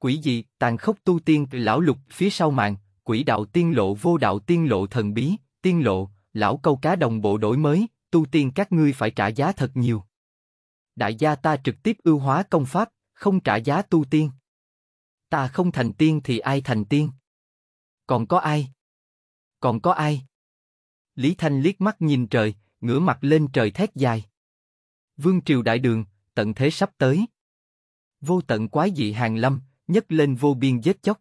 quỷ gì tàn khốc tu tiên lão lục phía sau mạng, quỷ đạo tiên lộ vô đạo tiên lộ thần bí, tiên lộ, lão câu cá đồng bộ đổi mới, tu tiên các ngươi phải trả giá thật nhiều. Đại gia ta trực tiếp ưu hóa công pháp, không trả giá tu tiên. Ta không thành tiên thì ai thành tiên? Còn có ai? Còn có ai? Lý Thanh liếc mắt nhìn trời, ngửa mặt lên trời thét dài. Vương triều đại đường, tận thế sắp tới. Vô tận quái dị hàng lâm, nhấc lên vô biên giết chóc.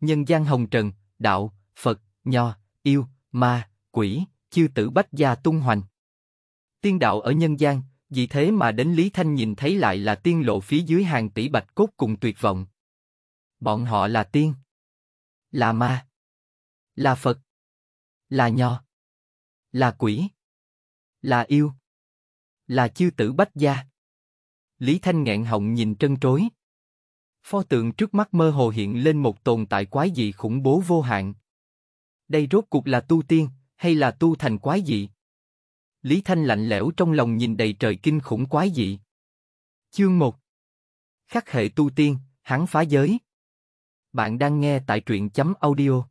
Nhân gian hồng trần, đạo, Phật, nho, yêu, ma, quỷ, chư tử bách gia tung hoành. Tiên đạo ở nhân gian, vì thế mà đến Lý Thanh nhìn thấy lại là tiên lộ phía dưới hàng tỷ bạch cốt cùng tuyệt vọng. Bọn họ là tiên, là ma, là Phật, là nho, là quỷ, là yêu, là chư tử bách gia. Lý Thanh nghẹn họng nhìn trân trối. Pho tượng trước mắt mơ hồ hiện lên một tồn tại quái dị khủng bố vô hạn. Đây rốt cuộc là tu tiên, hay là tu thành quái dị? Lý Thanh lạnh lẽo trong lòng nhìn đầy trời kinh khủng quái dị. Chương 1 Khắc hệ tu tiên, hắn phá giới. Bạn đang nghe tại truyện chấm audio.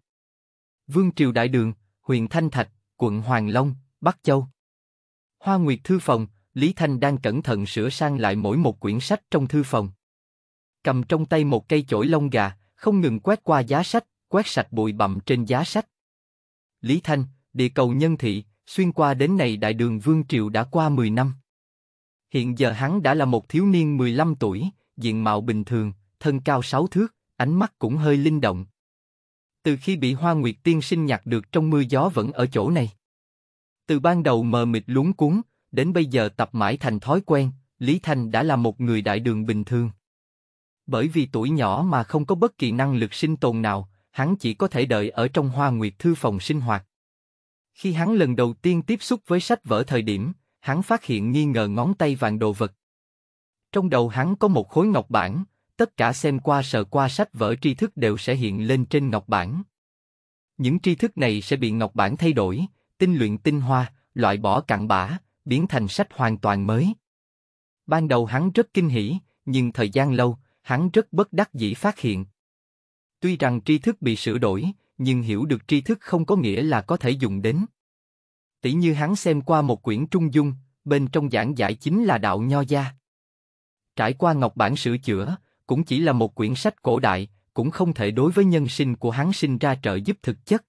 Vương Triều Đại Đường, huyện Thanh Thạch, quận Hoàng Long, Bắc Châu. Hoa Nguyệt Thư Phòng, Lý Thanh đang cẩn thận sửa sang lại mỗi một quyển sách trong thư phòng cầm trong tay một cây chổi lông gà, không ngừng quét qua giá sách, quét sạch bụi bặm trên giá sách. Lý Thanh, địa cầu nhân thị, xuyên qua đến này đại đường Vương Triều đã qua 10 năm. Hiện giờ hắn đã là một thiếu niên 15 tuổi, diện mạo bình thường, thân cao 6 thước, ánh mắt cũng hơi linh động. Từ khi bị Hoa Nguyệt Tiên sinh nhặt được trong mưa gió vẫn ở chỗ này. Từ ban đầu mờ mịt luống cuốn, đến bây giờ tập mãi thành thói quen, Lý Thanh đã là một người đại đường bình thường. Bởi vì tuổi nhỏ mà không có bất kỳ năng lực sinh tồn nào, hắn chỉ có thể đợi ở trong hoa nguyệt thư phòng sinh hoạt. Khi hắn lần đầu tiên tiếp xúc với sách vở thời điểm, hắn phát hiện nghi ngờ ngón tay vàng đồ vật. Trong đầu hắn có một khối ngọc bản, tất cả xem qua sờ qua sách vở tri thức đều sẽ hiện lên trên ngọc bản. Những tri thức này sẽ bị ngọc bản thay đổi, tinh luyện tinh hoa, loại bỏ cặn bã, biến thành sách hoàn toàn mới. Ban đầu hắn rất kinh hỉ, nhưng thời gian lâu, hắn rất bất đắc dĩ phát hiện. Tuy rằng tri thức bị sửa đổi, nhưng hiểu được tri thức không có nghĩa là có thể dùng đến. Tỷ như hắn xem qua một quyển trung dung, bên trong giảng giải chính là đạo nho gia. Trải qua ngọc bản sửa chữa, cũng chỉ là một quyển sách cổ đại, cũng không thể đối với nhân sinh của hắn sinh ra trợ giúp thực chất.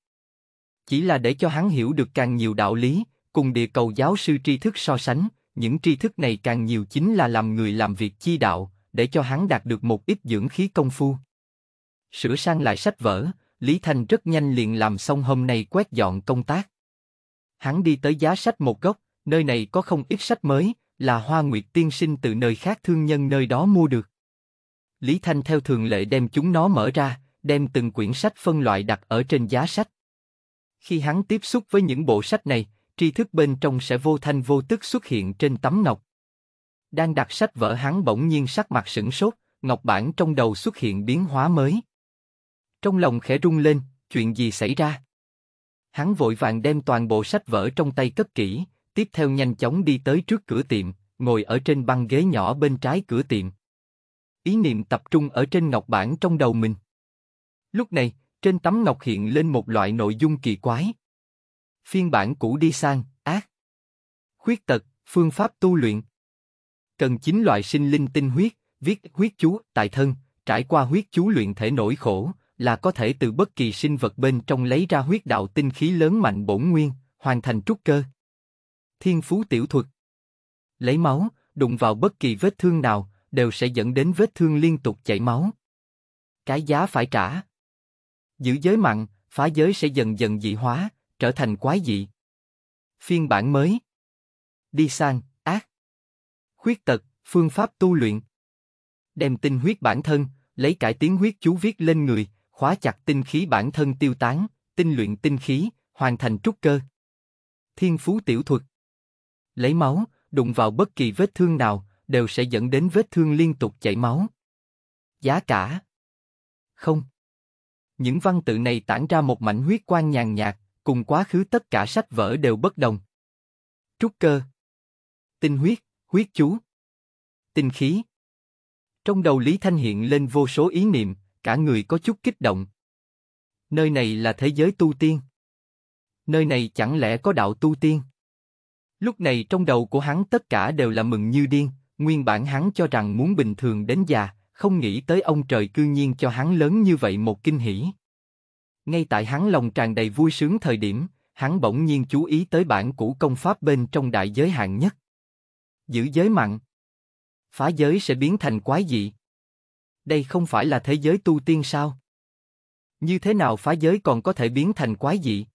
Chỉ là để cho hắn hiểu được càng nhiều đạo lý, cùng địa cầu giáo sư tri thức so sánh, những tri thức này càng nhiều chính là làm người làm việc chi đạo, để cho hắn đạt được một ít dưỡng khí công phu. Sửa sang lại sách vở, Lý Thanh rất nhanh liền làm xong hôm nay quét dọn công tác. Hắn đi tới giá sách một góc, nơi này có không ít sách mới, là Hoa Nguyệt tiên sinh từ nơi khác thương nhân nơi đó mua được. Lý Thanh theo thường lệ đem chúng nó mở ra, đem từng quyển sách phân loại đặt ở trên giá sách. Khi hắn tiếp xúc với những bộ sách này, tri thức bên trong sẽ vô thanh vô tức xuất hiện trên tấm ngọc. Đang đặt sách vở hắn bỗng nhiên sắc mặt sững sốt, ngọc bản trong đầu xuất hiện biến hóa mới. Trong lòng khẽ rung lên, chuyện gì xảy ra? Hắn vội vàng đem toàn bộ sách vở trong tay cất kỹ, tiếp theo nhanh chóng đi tới trước cửa tiệm, ngồi ở trên băng ghế nhỏ bên trái cửa tiệm. Ý niệm tập trung ở trên ngọc bản trong đầu mình. Lúc này, trên tấm ngọc hiện lên một loại nội dung kỳ quái. Phiên bản cũ đi sang, ác. Khuyết tật, phương pháp tu luyện cần chín loại sinh linh tinh huyết, viết huyết chú tại thân, trải qua huyết chú luyện thể nổi khổ, là có thể từ bất kỳ sinh vật bên trong lấy ra huyết đạo tinh khí lớn mạnh bổn nguyên, hoàn thành trúc cơ. Thiên phú tiểu thuật Lấy máu, đụng vào bất kỳ vết thương nào, đều sẽ dẫn đến vết thương liên tục chảy máu. Cái giá phải trả. Giữ giới mặn, phá giới sẽ dần dần dị hóa, trở thành quái dị. Phiên bản mới Đi sang, khuyết tật, phương pháp tu luyện. Đem tinh huyết bản thân, lấy cải tiến huyết chú viết lên người, khóa chặt tinh khí bản thân tiêu tán, tinh luyện tinh khí, hoàn thành trúc cơ. Thiên phú tiểu thuật Lấy máu, đụng vào bất kỳ vết thương nào, đều sẽ dẫn đến vết thương liên tục chảy máu. Giá cả Không Những văn tự này tản ra một mảnh huyết quan nhàn nhạt, cùng quá khứ tất cả sách vở đều bất đồng. Trúc cơ Tinh huyết huyết chú, tinh khí. Trong đầu Lý Thanh hiện lên vô số ý niệm, cả người có chút kích động. Nơi này là thế giới tu tiên. Nơi này chẳng lẽ có đạo tu tiên? Lúc này trong đầu của hắn tất cả đều là mừng như điên, nguyên bản hắn cho rằng muốn bình thường đến già, không nghĩ tới ông trời cư nhiên cho hắn lớn như vậy một kinh hỉ. Ngay tại hắn lòng tràn đầy vui sướng thời điểm, hắn bỗng nhiên chú ý tới bản cũ công pháp bên trong đại giới hạn nhất giữ giới mặn. Phá giới sẽ biến thành quái dị. Đây không phải là thế giới tu tiên sao? Như thế nào phá giới còn có thể biến thành quái dị?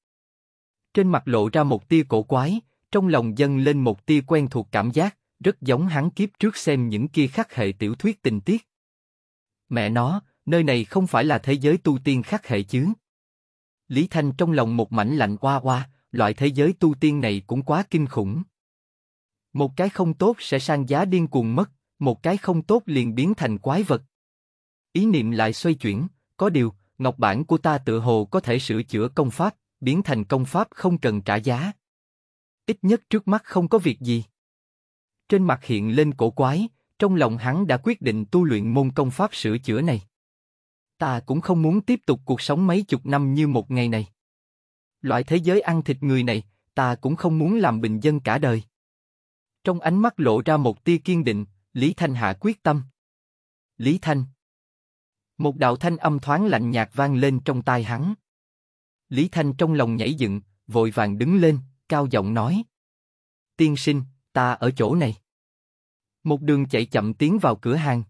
Trên mặt lộ ra một tia cổ quái, trong lòng dâng lên một tia quen thuộc cảm giác, rất giống hắn kiếp trước xem những kia khắc hệ tiểu thuyết tình tiết. Mẹ nó, nơi này không phải là thế giới tu tiên khắc hệ chứ? Lý Thanh trong lòng một mảnh lạnh qua qua, loại thế giới tu tiên này cũng quá kinh khủng. Một cái không tốt sẽ sang giá điên cuồng mất, một cái không tốt liền biến thành quái vật. Ý niệm lại xoay chuyển, có điều, ngọc bản của ta tự hồ có thể sửa chữa công pháp, biến thành công pháp không cần trả giá. Ít nhất trước mắt không có việc gì. Trên mặt hiện lên cổ quái, trong lòng hắn đã quyết định tu luyện môn công pháp sửa chữa này. Ta cũng không muốn tiếp tục cuộc sống mấy chục năm như một ngày này. Loại thế giới ăn thịt người này, ta cũng không muốn làm bình dân cả đời. Trong ánh mắt lộ ra một tia kiên định, Lý Thanh hạ quyết tâm. Lý Thanh Một đạo thanh âm thoáng lạnh nhạt vang lên trong tai hắn. Lý Thanh trong lòng nhảy dựng, vội vàng đứng lên, cao giọng nói. Tiên sinh, ta ở chỗ này. Một đường chạy chậm tiến vào cửa hàng.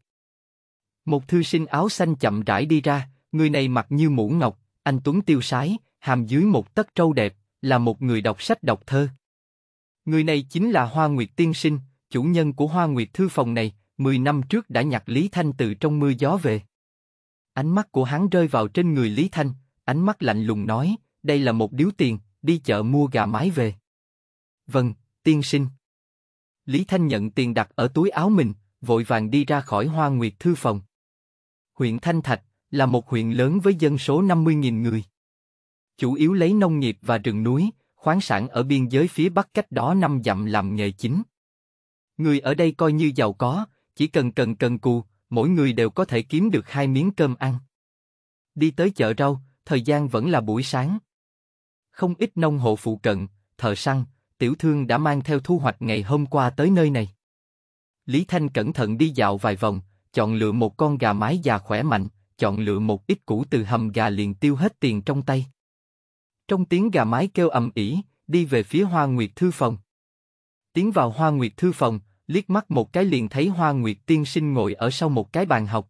Một thư sinh áo xanh chậm rãi đi ra, người này mặc như mũ ngọc, anh Tuấn tiêu sái, hàm dưới một tấc trâu đẹp, là một người đọc sách đọc thơ. Người này chính là Hoa Nguyệt Tiên Sinh, chủ nhân của Hoa Nguyệt Thư Phòng này, 10 năm trước đã nhặt Lý Thanh từ trong mưa gió về. Ánh mắt của hắn rơi vào trên người Lý Thanh, ánh mắt lạnh lùng nói, đây là một điếu tiền, đi chợ mua gà mái về. Vâng, tiên sinh. Lý Thanh nhận tiền đặt ở túi áo mình, vội vàng đi ra khỏi Hoa Nguyệt Thư Phòng. Huyện Thanh Thạch là một huyện lớn với dân số 50.000 người. Chủ yếu lấy nông nghiệp và rừng núi, khoáng sản ở biên giới phía bắc cách đó năm dặm làm nghề chính. Người ở đây coi như giàu có, chỉ cần cần cần cù, mỗi người đều có thể kiếm được hai miếng cơm ăn. Đi tới chợ rau, thời gian vẫn là buổi sáng. Không ít nông hộ phụ cận, thợ săn, tiểu thương đã mang theo thu hoạch ngày hôm qua tới nơi này. Lý Thanh cẩn thận đi dạo vài vòng, chọn lựa một con gà mái già khỏe mạnh, chọn lựa một ít củ từ hầm gà liền tiêu hết tiền trong tay. Trong tiếng gà mái kêu ầm ĩ, đi về phía Hoa Nguyệt thư phòng. Tiến vào Hoa Nguyệt thư phòng, liếc mắt một cái liền thấy Hoa Nguyệt tiên sinh ngồi ở sau một cái bàn học.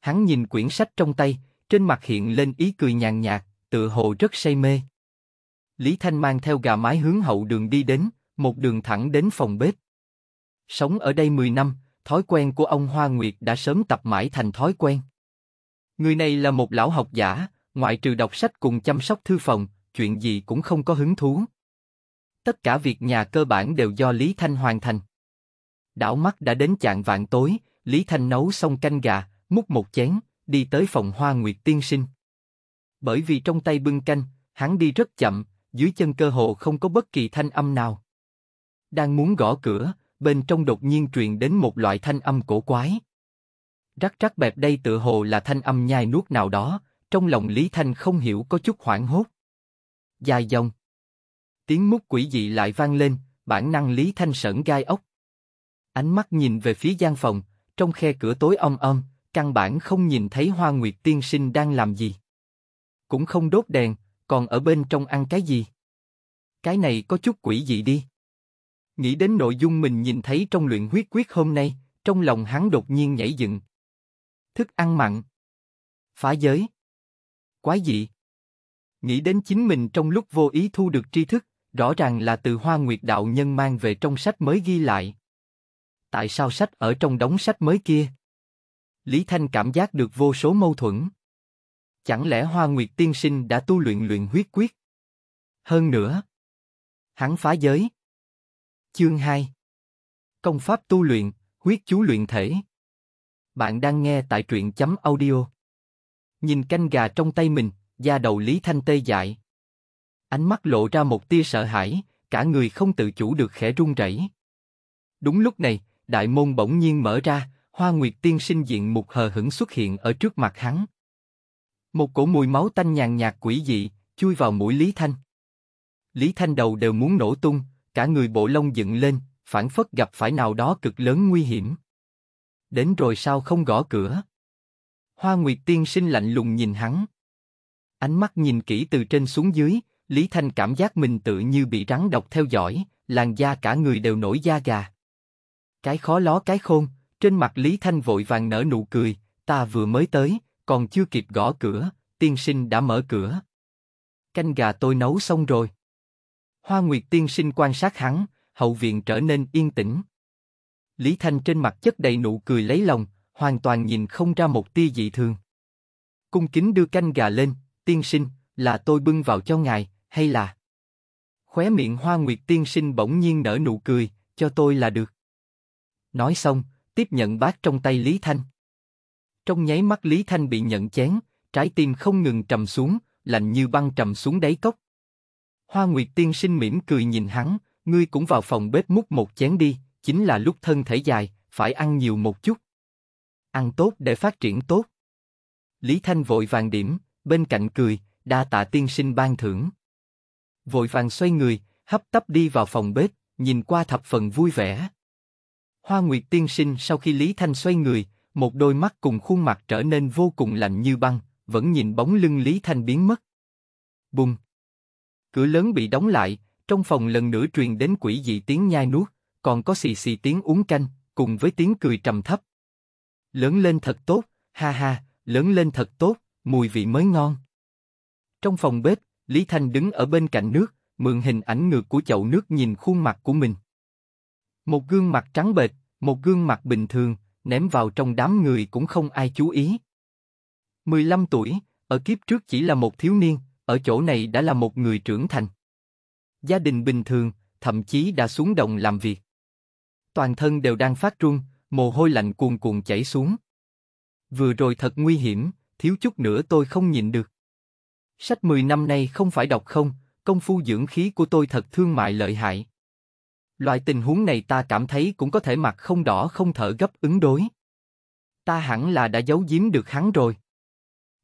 Hắn nhìn quyển sách trong tay, trên mặt hiện lên ý cười nhàn nhạt, tựa hồ rất say mê. Lý Thanh mang theo gà mái hướng hậu đường đi đến, một đường thẳng đến phòng bếp. Sống ở đây 10 năm, thói quen của ông Hoa Nguyệt đã sớm tập mãi thành thói quen. Người này là một lão học giả, ngoại trừ đọc sách cùng chăm sóc thư phòng, chuyện gì cũng không có hứng thú. Tất cả việc nhà cơ bản đều do Lý Thanh hoàn thành. Đảo mắt đã đến chạng vạn tối, Lý Thanh nấu xong canh gà, múc một chén, đi tới phòng Hoa Nguyệt Tiên Sinh. Bởi vì trong tay bưng canh, hắn đi rất chậm, dưới chân cơ hồ không có bất kỳ thanh âm nào. Đang muốn gõ cửa, bên trong đột nhiên truyền đến một loại thanh âm cổ quái. Rắc rắc bẹp đây tựa hồ là thanh âm nhai nuốt nào đó, trong lòng Lý Thanh không hiểu có chút hoảng hốt. Dài dòng. Tiếng mút quỷ dị lại vang lên, bản năng Lý Thanh sởn gai ốc. Ánh mắt nhìn về phía gian phòng, trong khe cửa tối om om, căn bản không nhìn thấy Hoa Nguyệt Tiên Sinh đang làm gì. Cũng không đốt đèn, còn ở bên trong ăn cái gì. Cái này có chút quỷ dị đi. Nghĩ đến nội dung mình nhìn thấy trong luyện huyết quyết hôm nay, trong lòng hắn đột nhiên nhảy dựng. Thức ăn mặn. Phá giới quái dị. Nghĩ đến chính mình trong lúc vô ý thu được tri thức, rõ ràng là từ Hoa Nguyệt Đạo Nhân mang về trong sách mới ghi lại. Tại sao sách ở trong đóng sách mới kia? Lý Thanh cảm giác được vô số mâu thuẫn. Chẳng lẽ Hoa Nguyệt Tiên Sinh đã tu luyện luyện huyết quyết? Hơn nữa, hắn phá giới. Chương 2 Công pháp tu luyện, huyết chú luyện thể. Bạn đang nghe tại truyện chấm audio nhìn canh gà trong tay mình, da đầu Lý Thanh tê dại. Ánh mắt lộ ra một tia sợ hãi, cả người không tự chủ được khẽ run rẩy. Đúng lúc này, đại môn bỗng nhiên mở ra, Hoa Nguyệt Tiên sinh diện một hờ hững xuất hiện ở trước mặt hắn. Một cổ mùi máu tanh nhàn nhạt quỷ dị, chui vào mũi Lý Thanh. Lý Thanh đầu đều muốn nổ tung, cả người bộ lông dựng lên, phản phất gặp phải nào đó cực lớn nguy hiểm. Đến rồi sao không gõ cửa? Hoa Nguyệt Tiên sinh lạnh lùng nhìn hắn. Ánh mắt nhìn kỹ từ trên xuống dưới, Lý Thanh cảm giác mình tự như bị rắn độc theo dõi, làn da cả người đều nổi da gà. Cái khó ló cái khôn, trên mặt Lý Thanh vội vàng nở nụ cười, ta vừa mới tới, còn chưa kịp gõ cửa, tiên sinh đã mở cửa. Canh gà tôi nấu xong rồi. Hoa Nguyệt tiên sinh quan sát hắn, hậu viện trở nên yên tĩnh. Lý Thanh trên mặt chất đầy nụ cười lấy lòng, hoàn toàn nhìn không ra một tia dị thường. Cung kính đưa canh gà lên, tiên sinh, là tôi bưng vào cho ngài, hay là... Khóe miệng hoa nguyệt tiên sinh bỗng nhiên nở nụ cười, cho tôi là được. Nói xong, tiếp nhận bát trong tay Lý Thanh. Trong nháy mắt Lý Thanh bị nhận chén, trái tim không ngừng trầm xuống, lạnh như băng trầm xuống đáy cốc. Hoa Nguyệt Tiên Sinh mỉm cười nhìn hắn, ngươi cũng vào phòng bếp múc một chén đi, chính là lúc thân thể dài, phải ăn nhiều một chút ăn tốt để phát triển tốt. Lý Thanh vội vàng điểm, bên cạnh cười, đa tạ tiên sinh ban thưởng. Vội vàng xoay người, hấp tấp đi vào phòng bếp, nhìn qua thập phần vui vẻ. Hoa Nguyệt tiên sinh sau khi Lý Thanh xoay người, một đôi mắt cùng khuôn mặt trở nên vô cùng lạnh như băng, vẫn nhìn bóng lưng Lý Thanh biến mất. Bùng! Cửa lớn bị đóng lại, trong phòng lần nữa truyền đến quỷ dị tiếng nhai nuốt, còn có xì xì tiếng uống canh, cùng với tiếng cười trầm thấp. Lớn lên thật tốt, ha ha, lớn lên thật tốt, mùi vị mới ngon. Trong phòng bếp, Lý Thanh đứng ở bên cạnh nước, mượn hình ảnh ngược của chậu nước nhìn khuôn mặt của mình. Một gương mặt trắng bệch, một gương mặt bình thường, ném vào trong đám người cũng không ai chú ý. 15 tuổi, ở kiếp trước chỉ là một thiếu niên, ở chỗ này đã là một người trưởng thành. Gia đình bình thường, thậm chí đã xuống đồng làm việc. Toàn thân đều đang phát run, mồ hôi lạnh cuồn cuồn chảy xuống. Vừa rồi thật nguy hiểm, thiếu chút nữa tôi không nhìn được. Sách 10 năm nay không phải đọc không, công phu dưỡng khí của tôi thật thương mại lợi hại. Loại tình huống này ta cảm thấy cũng có thể mặt không đỏ không thở gấp ứng đối. Ta hẳn là đã giấu giếm được hắn rồi.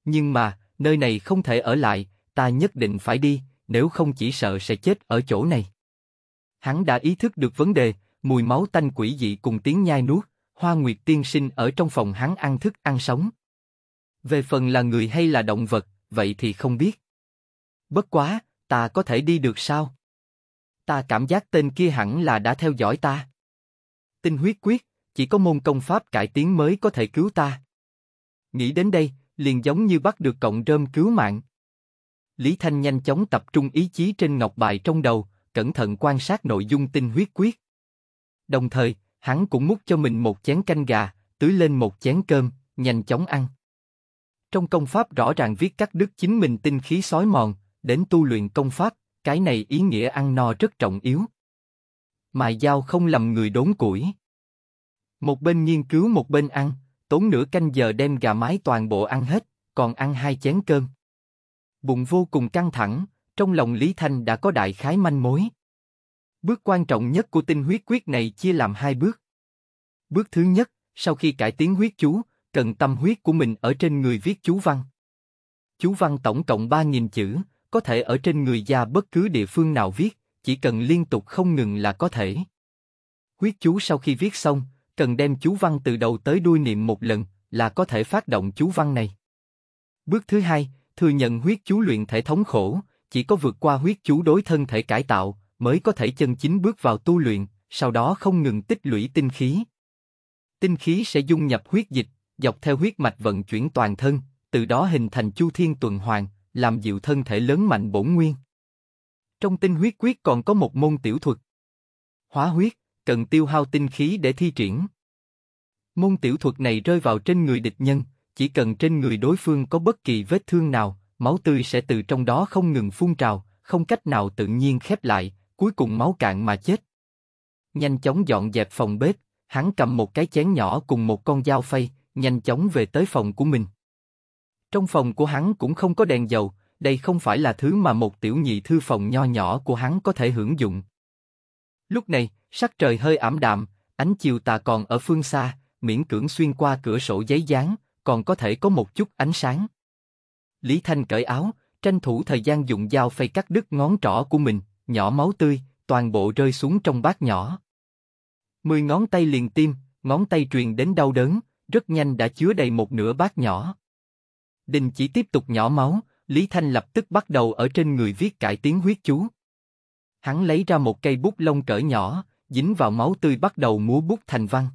Nhưng mà, nơi này không thể ở lại, ta nhất định phải đi, nếu không chỉ sợ sẽ chết ở chỗ này. Hắn đã ý thức được vấn đề, mùi máu tanh quỷ dị cùng tiếng nhai nuốt, Hoa Nguyệt Tiên Sinh ở trong phòng hắn ăn thức ăn sống. Về phần là người hay là động vật, vậy thì không biết. Bất quá, ta có thể đi được sao? Ta cảm giác tên kia hẳn là đã theo dõi ta. Tinh huyết quyết, chỉ có môn công pháp cải tiến mới có thể cứu ta. Nghĩ đến đây, liền giống như bắt được cộng rơm cứu mạng. Lý Thanh nhanh chóng tập trung ý chí trên ngọc bài trong đầu, cẩn thận quan sát nội dung tinh huyết quyết. Đồng thời, hắn cũng múc cho mình một chén canh gà, tưới lên một chén cơm, nhanh chóng ăn. Trong công pháp rõ ràng viết cắt đứt chính mình tinh khí sói mòn, đến tu luyện công pháp, cái này ý nghĩa ăn no rất trọng yếu. Mài dao không lầm người đốn củi. Một bên nghiên cứu một bên ăn, tốn nửa canh giờ đem gà mái toàn bộ ăn hết, còn ăn hai chén cơm. Bụng vô cùng căng thẳng, trong lòng Lý Thanh đã có đại khái manh mối. Bước quan trọng nhất của tinh huyết quyết này chia làm hai bước. Bước thứ nhất, sau khi cải tiến huyết chú, cần tâm huyết của mình ở trên người viết chú văn. Chú văn tổng cộng 3.000 chữ, có thể ở trên người da bất cứ địa phương nào viết, chỉ cần liên tục không ngừng là có thể. Huyết chú sau khi viết xong, cần đem chú văn từ đầu tới đuôi niệm một lần, là có thể phát động chú văn này. Bước thứ hai, thừa nhận huyết chú luyện thể thống khổ, chỉ có vượt qua huyết chú đối thân thể cải tạo, mới có thể chân chính bước vào tu luyện, sau đó không ngừng tích lũy tinh khí. Tinh khí sẽ dung nhập huyết dịch, dọc theo huyết mạch vận chuyển toàn thân, từ đó hình thành chu thiên tuần hoàn, làm dịu thân thể lớn mạnh bổn nguyên. Trong tinh huyết quyết còn có một môn tiểu thuật. Hóa huyết, cần tiêu hao tinh khí để thi triển. Môn tiểu thuật này rơi vào trên người địch nhân, chỉ cần trên người đối phương có bất kỳ vết thương nào, máu tươi sẽ từ trong đó không ngừng phun trào, không cách nào tự nhiên khép lại, cuối cùng máu cạn mà chết. Nhanh chóng dọn dẹp phòng bếp, hắn cầm một cái chén nhỏ cùng một con dao phay, nhanh chóng về tới phòng của mình. Trong phòng của hắn cũng không có đèn dầu, đây không phải là thứ mà một tiểu nhị thư phòng nho nhỏ của hắn có thể hưởng dụng. Lúc này, sắc trời hơi ảm đạm, ánh chiều tà còn ở phương xa, miễn cưỡng xuyên qua cửa sổ giấy dán, còn có thể có một chút ánh sáng. Lý Thanh cởi áo, tranh thủ thời gian dùng dao phay cắt đứt ngón trỏ của mình, nhỏ máu tươi, toàn bộ rơi xuống trong bát nhỏ. Mười ngón tay liền tim, ngón tay truyền đến đau đớn, rất nhanh đã chứa đầy một nửa bát nhỏ. Đình chỉ tiếp tục nhỏ máu, Lý Thanh lập tức bắt đầu ở trên người viết cải tiếng huyết chú. Hắn lấy ra một cây bút lông cỡ nhỏ, dính vào máu tươi bắt đầu múa bút thành văn.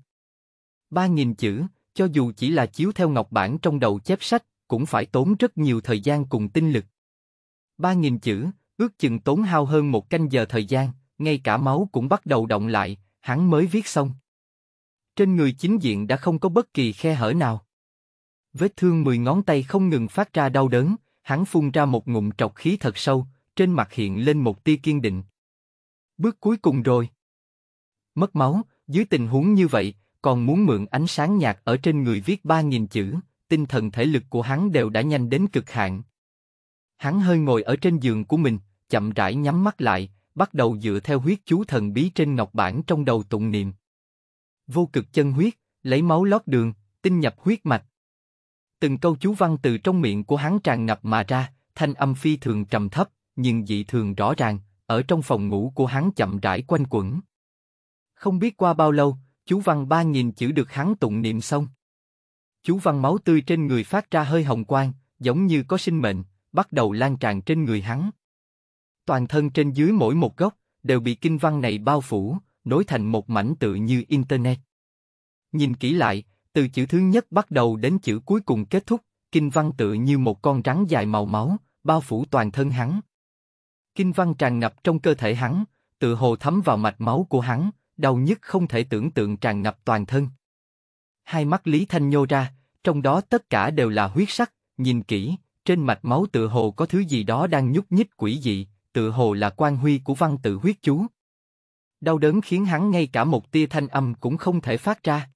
Ba nghìn chữ, cho dù chỉ là chiếu theo ngọc bản trong đầu chép sách, cũng phải tốn rất nhiều thời gian cùng tinh lực. Ba nghìn chữ, Ước chừng tốn hao hơn một canh giờ thời gian, ngay cả máu cũng bắt đầu động lại, hắn mới viết xong. Trên người chính diện đã không có bất kỳ khe hở nào. Vết thương mười ngón tay không ngừng phát ra đau đớn, hắn phun ra một ngụm trọc khí thật sâu, trên mặt hiện lên một tia kiên định. Bước cuối cùng rồi. Mất máu, dưới tình huống như vậy, còn muốn mượn ánh sáng nhạt ở trên người viết ba nghìn chữ, tinh thần thể lực của hắn đều đã nhanh đến cực hạn, Hắn hơi ngồi ở trên giường của mình, chậm rãi nhắm mắt lại, bắt đầu dựa theo huyết chú thần bí trên ngọc bản trong đầu tụng niệm. Vô cực chân huyết, lấy máu lót đường, tinh nhập huyết mạch. Từng câu chú văn từ trong miệng của hắn tràn ngập mà ra, thanh âm phi thường trầm thấp, nhưng dị thường rõ ràng, ở trong phòng ngủ của hắn chậm rãi quanh quẩn. Không biết qua bao lâu, chú văn ba nghìn chữ được hắn tụng niệm xong. Chú văn máu tươi trên người phát ra hơi hồng quang, giống như có sinh mệnh, bắt đầu lan tràn trên người hắn. Toàn thân trên dưới mỗi một góc, đều bị kinh văn này bao phủ, nối thành một mảnh tự như Internet. Nhìn kỹ lại, từ chữ thứ nhất bắt đầu đến chữ cuối cùng kết thúc, kinh văn tự như một con rắn dài màu máu, bao phủ toàn thân hắn. Kinh văn tràn ngập trong cơ thể hắn, tự hồ thấm vào mạch máu của hắn, đau nhất không thể tưởng tượng tràn ngập toàn thân. Hai mắt Lý Thanh nhô ra, trong đó tất cả đều là huyết sắc, nhìn kỹ, trên mạch máu tự hồ có thứ gì đó đang nhúc nhích quỷ dị, tự hồ là quan huy của văn tự huyết chú. Đau đớn khiến hắn ngay cả một tia thanh âm cũng không thể phát ra.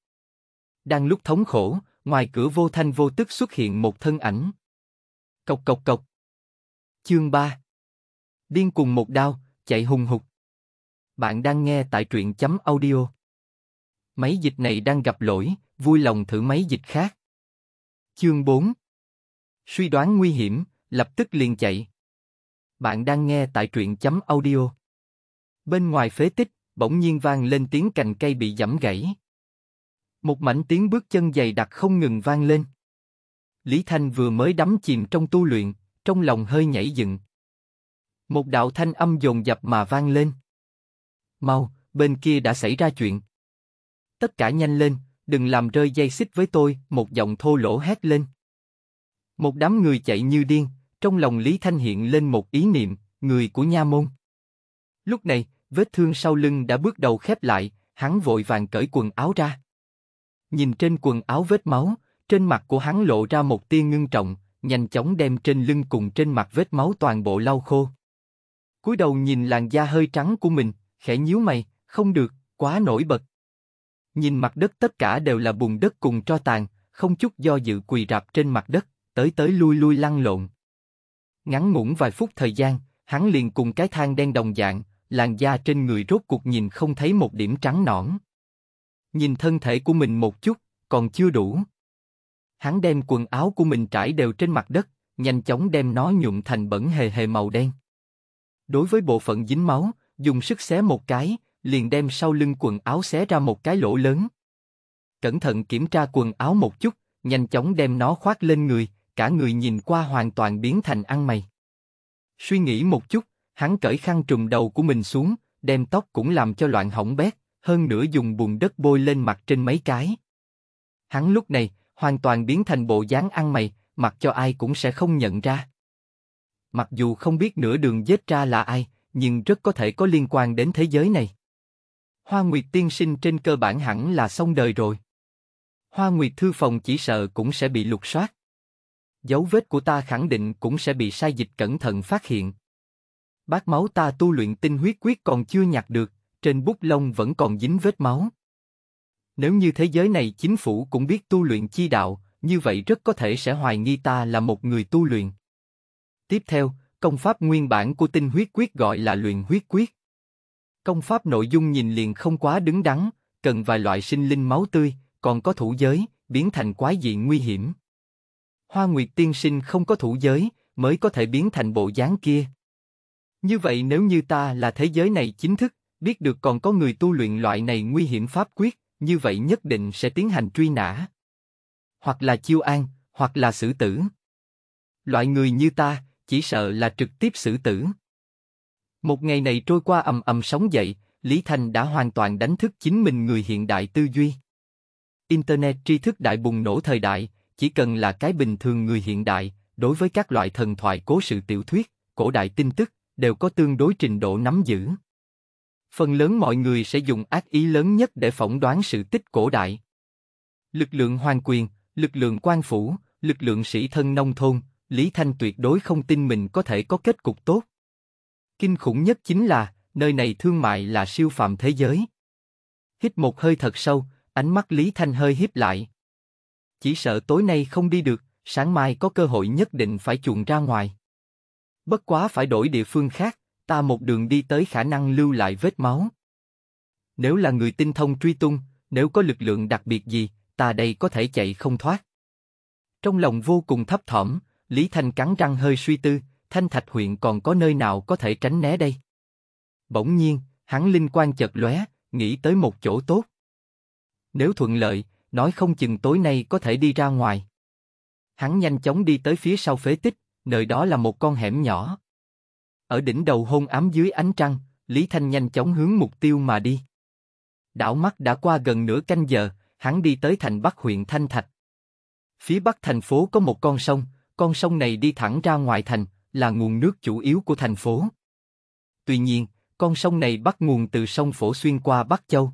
Đang lúc thống khổ, ngoài cửa vô thanh vô tức xuất hiện một thân ảnh. Cộc cộc cộc. Chương 3 Điên cùng một đao, chạy hùng hục. Bạn đang nghe tại truyện chấm audio. Máy dịch này đang gặp lỗi, vui lòng thử máy dịch khác. Chương 4 suy đoán nguy hiểm, lập tức liền chạy. Bạn đang nghe tại truyện chấm audio. Bên ngoài phế tích, bỗng nhiên vang lên tiếng cành cây bị giẫm gãy. Một mảnh tiếng bước chân dày đặc không ngừng vang lên. Lý Thanh vừa mới đắm chìm trong tu luyện, trong lòng hơi nhảy dựng. Một đạo thanh âm dồn dập mà vang lên. Mau, bên kia đã xảy ra chuyện. Tất cả nhanh lên, đừng làm rơi dây xích với tôi, một giọng thô lỗ hét lên. Một đám người chạy như điên, trong lòng Lý Thanh hiện lên một ý niệm, người của nha môn. Lúc này, vết thương sau lưng đã bước đầu khép lại, hắn vội vàng cởi quần áo ra. Nhìn trên quần áo vết máu, trên mặt của hắn lộ ra một tia ngưng trọng, nhanh chóng đem trên lưng cùng trên mặt vết máu toàn bộ lau khô. cúi đầu nhìn làn da hơi trắng của mình, khẽ nhíu mày, không được, quá nổi bật. Nhìn mặt đất tất cả đều là bùn đất cùng tro tàn, không chút do dự quỳ rạp trên mặt đất, tới tới lui lui lăn lộn. Ngắn ngủn vài phút thời gian, hắn liền cùng cái thang đen đồng dạng, làn da trên người rốt cuộc nhìn không thấy một điểm trắng nõn. Nhìn thân thể của mình một chút, còn chưa đủ. Hắn đem quần áo của mình trải đều trên mặt đất, nhanh chóng đem nó nhuộm thành bẩn hề hề màu đen. Đối với bộ phận dính máu, dùng sức xé một cái, liền đem sau lưng quần áo xé ra một cái lỗ lớn. Cẩn thận kiểm tra quần áo một chút, nhanh chóng đem nó khoác lên người, cả người nhìn qua hoàn toàn biến thành ăn mày. Suy nghĩ một chút, hắn cởi khăn trùm đầu của mình xuống, đem tóc cũng làm cho loạn hỏng bét, hơn nữa dùng bùn đất bôi lên mặt trên mấy cái. Hắn lúc này, hoàn toàn biến thành bộ dáng ăn mày, mặc cho ai cũng sẽ không nhận ra. Mặc dù không biết nửa đường giết ra là ai, nhưng rất có thể có liên quan đến thế giới này. Hoa Nguyệt tiên sinh trên cơ bản hẳn là xong đời rồi. Hoa Nguyệt thư phòng chỉ sợ cũng sẽ bị lục soát dấu vết của ta khẳng định cũng sẽ bị sai dịch cẩn thận phát hiện. Bát máu ta tu luyện tinh huyết quyết còn chưa nhặt được, trên bút lông vẫn còn dính vết máu. Nếu như thế giới này chính phủ cũng biết tu luyện chi đạo, như vậy rất có thể sẽ hoài nghi ta là một người tu luyện. Tiếp theo, công pháp nguyên bản của tinh huyết quyết gọi là luyện huyết quyết. Công pháp nội dung nhìn liền không quá đứng đắn, cần vài loại sinh linh máu tươi, còn có thủ giới, biến thành quái dị nguy hiểm. Hoa Nguyệt Tiên Sinh không có thủ giới, mới có thể biến thành bộ dáng kia. Như vậy nếu như ta là thế giới này chính thức, biết được còn có người tu luyện loại này nguy hiểm pháp quyết, như vậy nhất định sẽ tiến hành truy nã. Hoặc là chiêu an, hoặc là xử tử. Loại người như ta, chỉ sợ là trực tiếp xử tử. Một ngày này trôi qua ầm ầm sóng dậy, Lý Thành đã hoàn toàn đánh thức chính mình người hiện đại tư duy. Internet tri thức đại bùng nổ thời đại, chỉ cần là cái bình thường người hiện đại, đối với các loại thần thoại cố sự tiểu thuyết, cổ đại tin tức, đều có tương đối trình độ nắm giữ. Phần lớn mọi người sẽ dùng ác ý lớn nhất để phỏng đoán sự tích cổ đại. Lực lượng hoàng quyền, lực lượng quan phủ, lực lượng sĩ thân nông thôn, Lý Thanh tuyệt đối không tin mình có thể có kết cục tốt. Kinh khủng nhất chính là, nơi này thương mại là siêu phạm thế giới. Hít một hơi thật sâu, ánh mắt Lý Thanh hơi hiếp lại. Chỉ sợ tối nay không đi được, sáng mai có cơ hội nhất định phải chuồn ra ngoài. Bất quá phải đổi địa phương khác, ta một đường đi tới khả năng lưu lại vết máu. Nếu là người tinh thông truy tung, nếu có lực lượng đặc biệt gì, ta đây có thể chạy không thoát. Trong lòng vô cùng thấp thỏm, Lý Thanh cắn răng hơi suy tư, Thanh Thạch huyện còn có nơi nào có thể tránh né đây? Bỗng nhiên, hắn linh quan chợt lóe, nghĩ tới một chỗ tốt. Nếu thuận lợi, nói không chừng tối nay có thể đi ra ngoài. Hắn nhanh chóng đi tới phía sau phế tích, nơi đó là một con hẻm nhỏ. Ở đỉnh đầu hôn ám dưới ánh trăng, Lý Thanh nhanh chóng hướng mục tiêu mà đi. Đảo mắt đã qua gần nửa canh giờ, hắn đi tới thành Bắc huyện Thanh Thạch. Phía Bắc thành phố có một con sông, con sông này đi thẳng ra ngoài thành, là nguồn nước chủ yếu của thành phố. Tuy nhiên, con sông này bắt nguồn từ sông Phổ xuyên qua Bắc Châu.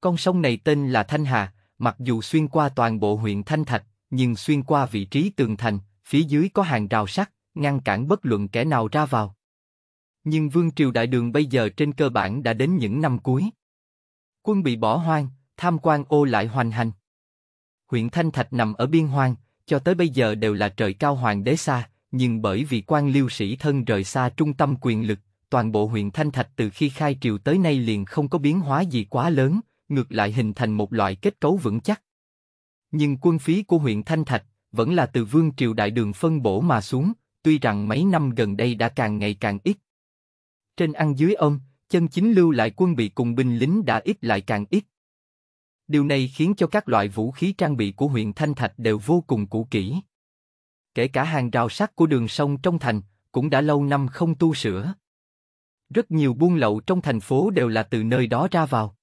Con sông này tên là Thanh Hà, mặc dù xuyên qua toàn bộ huyện Thanh Thạch, nhưng xuyên qua vị trí tường thành, phía dưới có hàng rào sắt, ngăn cản bất luận kẻ nào ra vào. Nhưng vương triều đại đường bây giờ trên cơ bản đã đến những năm cuối. Quân bị bỏ hoang, tham quan ô lại hoành hành. Huyện Thanh Thạch nằm ở biên hoang, cho tới bây giờ đều là trời cao hoàng đế xa, nhưng bởi vì quan liêu sĩ thân rời xa trung tâm quyền lực, toàn bộ huyện Thanh Thạch từ khi khai triều tới nay liền không có biến hóa gì quá lớn, ngược lại hình thành một loại kết cấu vững chắc. Nhưng quân phí của huyện Thanh Thạch vẫn là từ vương triều đại đường phân bổ mà xuống, tuy rằng mấy năm gần đây đã càng ngày càng ít. Trên ăn dưới ông, chân chính lưu lại quân bị cùng binh lính đã ít lại càng ít. Điều này khiến cho các loại vũ khí trang bị của huyện Thanh Thạch đều vô cùng cũ kỹ. Kể cả hàng rào sắt của đường sông trong thành, cũng đã lâu năm không tu sửa. Rất nhiều buôn lậu trong thành phố đều là từ nơi đó ra vào.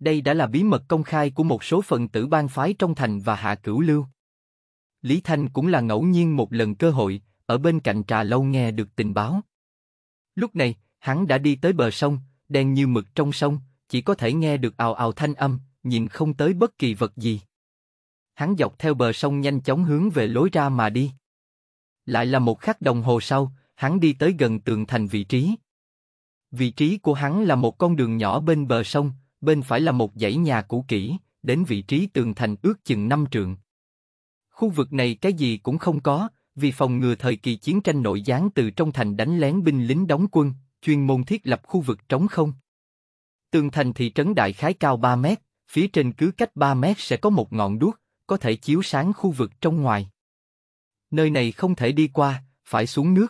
Đây đã là bí mật công khai của một số phần tử ban phái trong thành và hạ cửu lưu. Lý Thanh cũng là ngẫu nhiên một lần cơ hội, ở bên cạnh trà lâu nghe được tình báo. Lúc này, hắn đã đi tới bờ sông, đen như mực trong sông, chỉ có thể nghe được ào ào thanh âm, nhìn không tới bất kỳ vật gì. Hắn dọc theo bờ sông nhanh chóng hướng về lối ra mà đi. Lại là một khắc đồng hồ sau, hắn đi tới gần tường thành vị trí. Vị trí của hắn là một con đường nhỏ bên bờ sông, bên phải là một dãy nhà cũ kỹ, đến vị trí tường thành ước chừng năm trượng. Khu vực này cái gì cũng không có, vì phòng ngừa thời kỳ chiến tranh nội gián từ trong thành đánh lén binh lính đóng quân, chuyên môn thiết lập khu vực trống không. Tường thành thị trấn đại khái cao 3 mét, phía trên cứ cách 3 mét sẽ có một ngọn đuốc, có thể chiếu sáng khu vực trong ngoài. Nơi này không thể đi qua, phải xuống nước.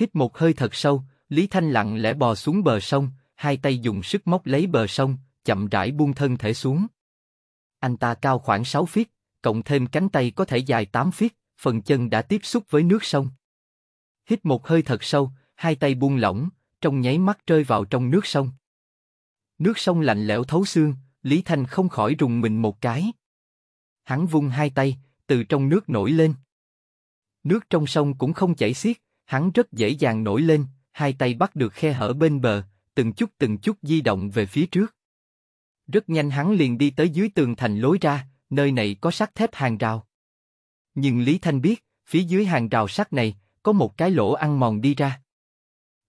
Hít một hơi thật sâu, Lý Thanh lặng lẽ bò xuống bờ sông, hai tay dùng sức móc lấy bờ sông, chậm rãi buông thân thể xuống. Anh ta cao khoảng 6 feet, cộng thêm cánh tay có thể dài 8 feet, phần chân đã tiếp xúc với nước sông. Hít một hơi thật sâu, hai tay buông lỏng, trong nháy mắt rơi vào trong nước sông. Nước sông lạnh lẽo thấu xương, Lý Thanh không khỏi rùng mình một cái. Hắn vung hai tay, từ trong nước nổi lên. Nước trong sông cũng không chảy xiết, hắn rất dễ dàng nổi lên, hai tay bắt được khe hở bên bờ, từng chút từng chút di động về phía trước. Rất nhanh hắn liền đi tới dưới tường thành lối ra, nơi này có sắt thép hàng rào. Nhưng Lý Thanh biết, phía dưới hàng rào sắt này, có một cái lỗ ăn mòn đi ra.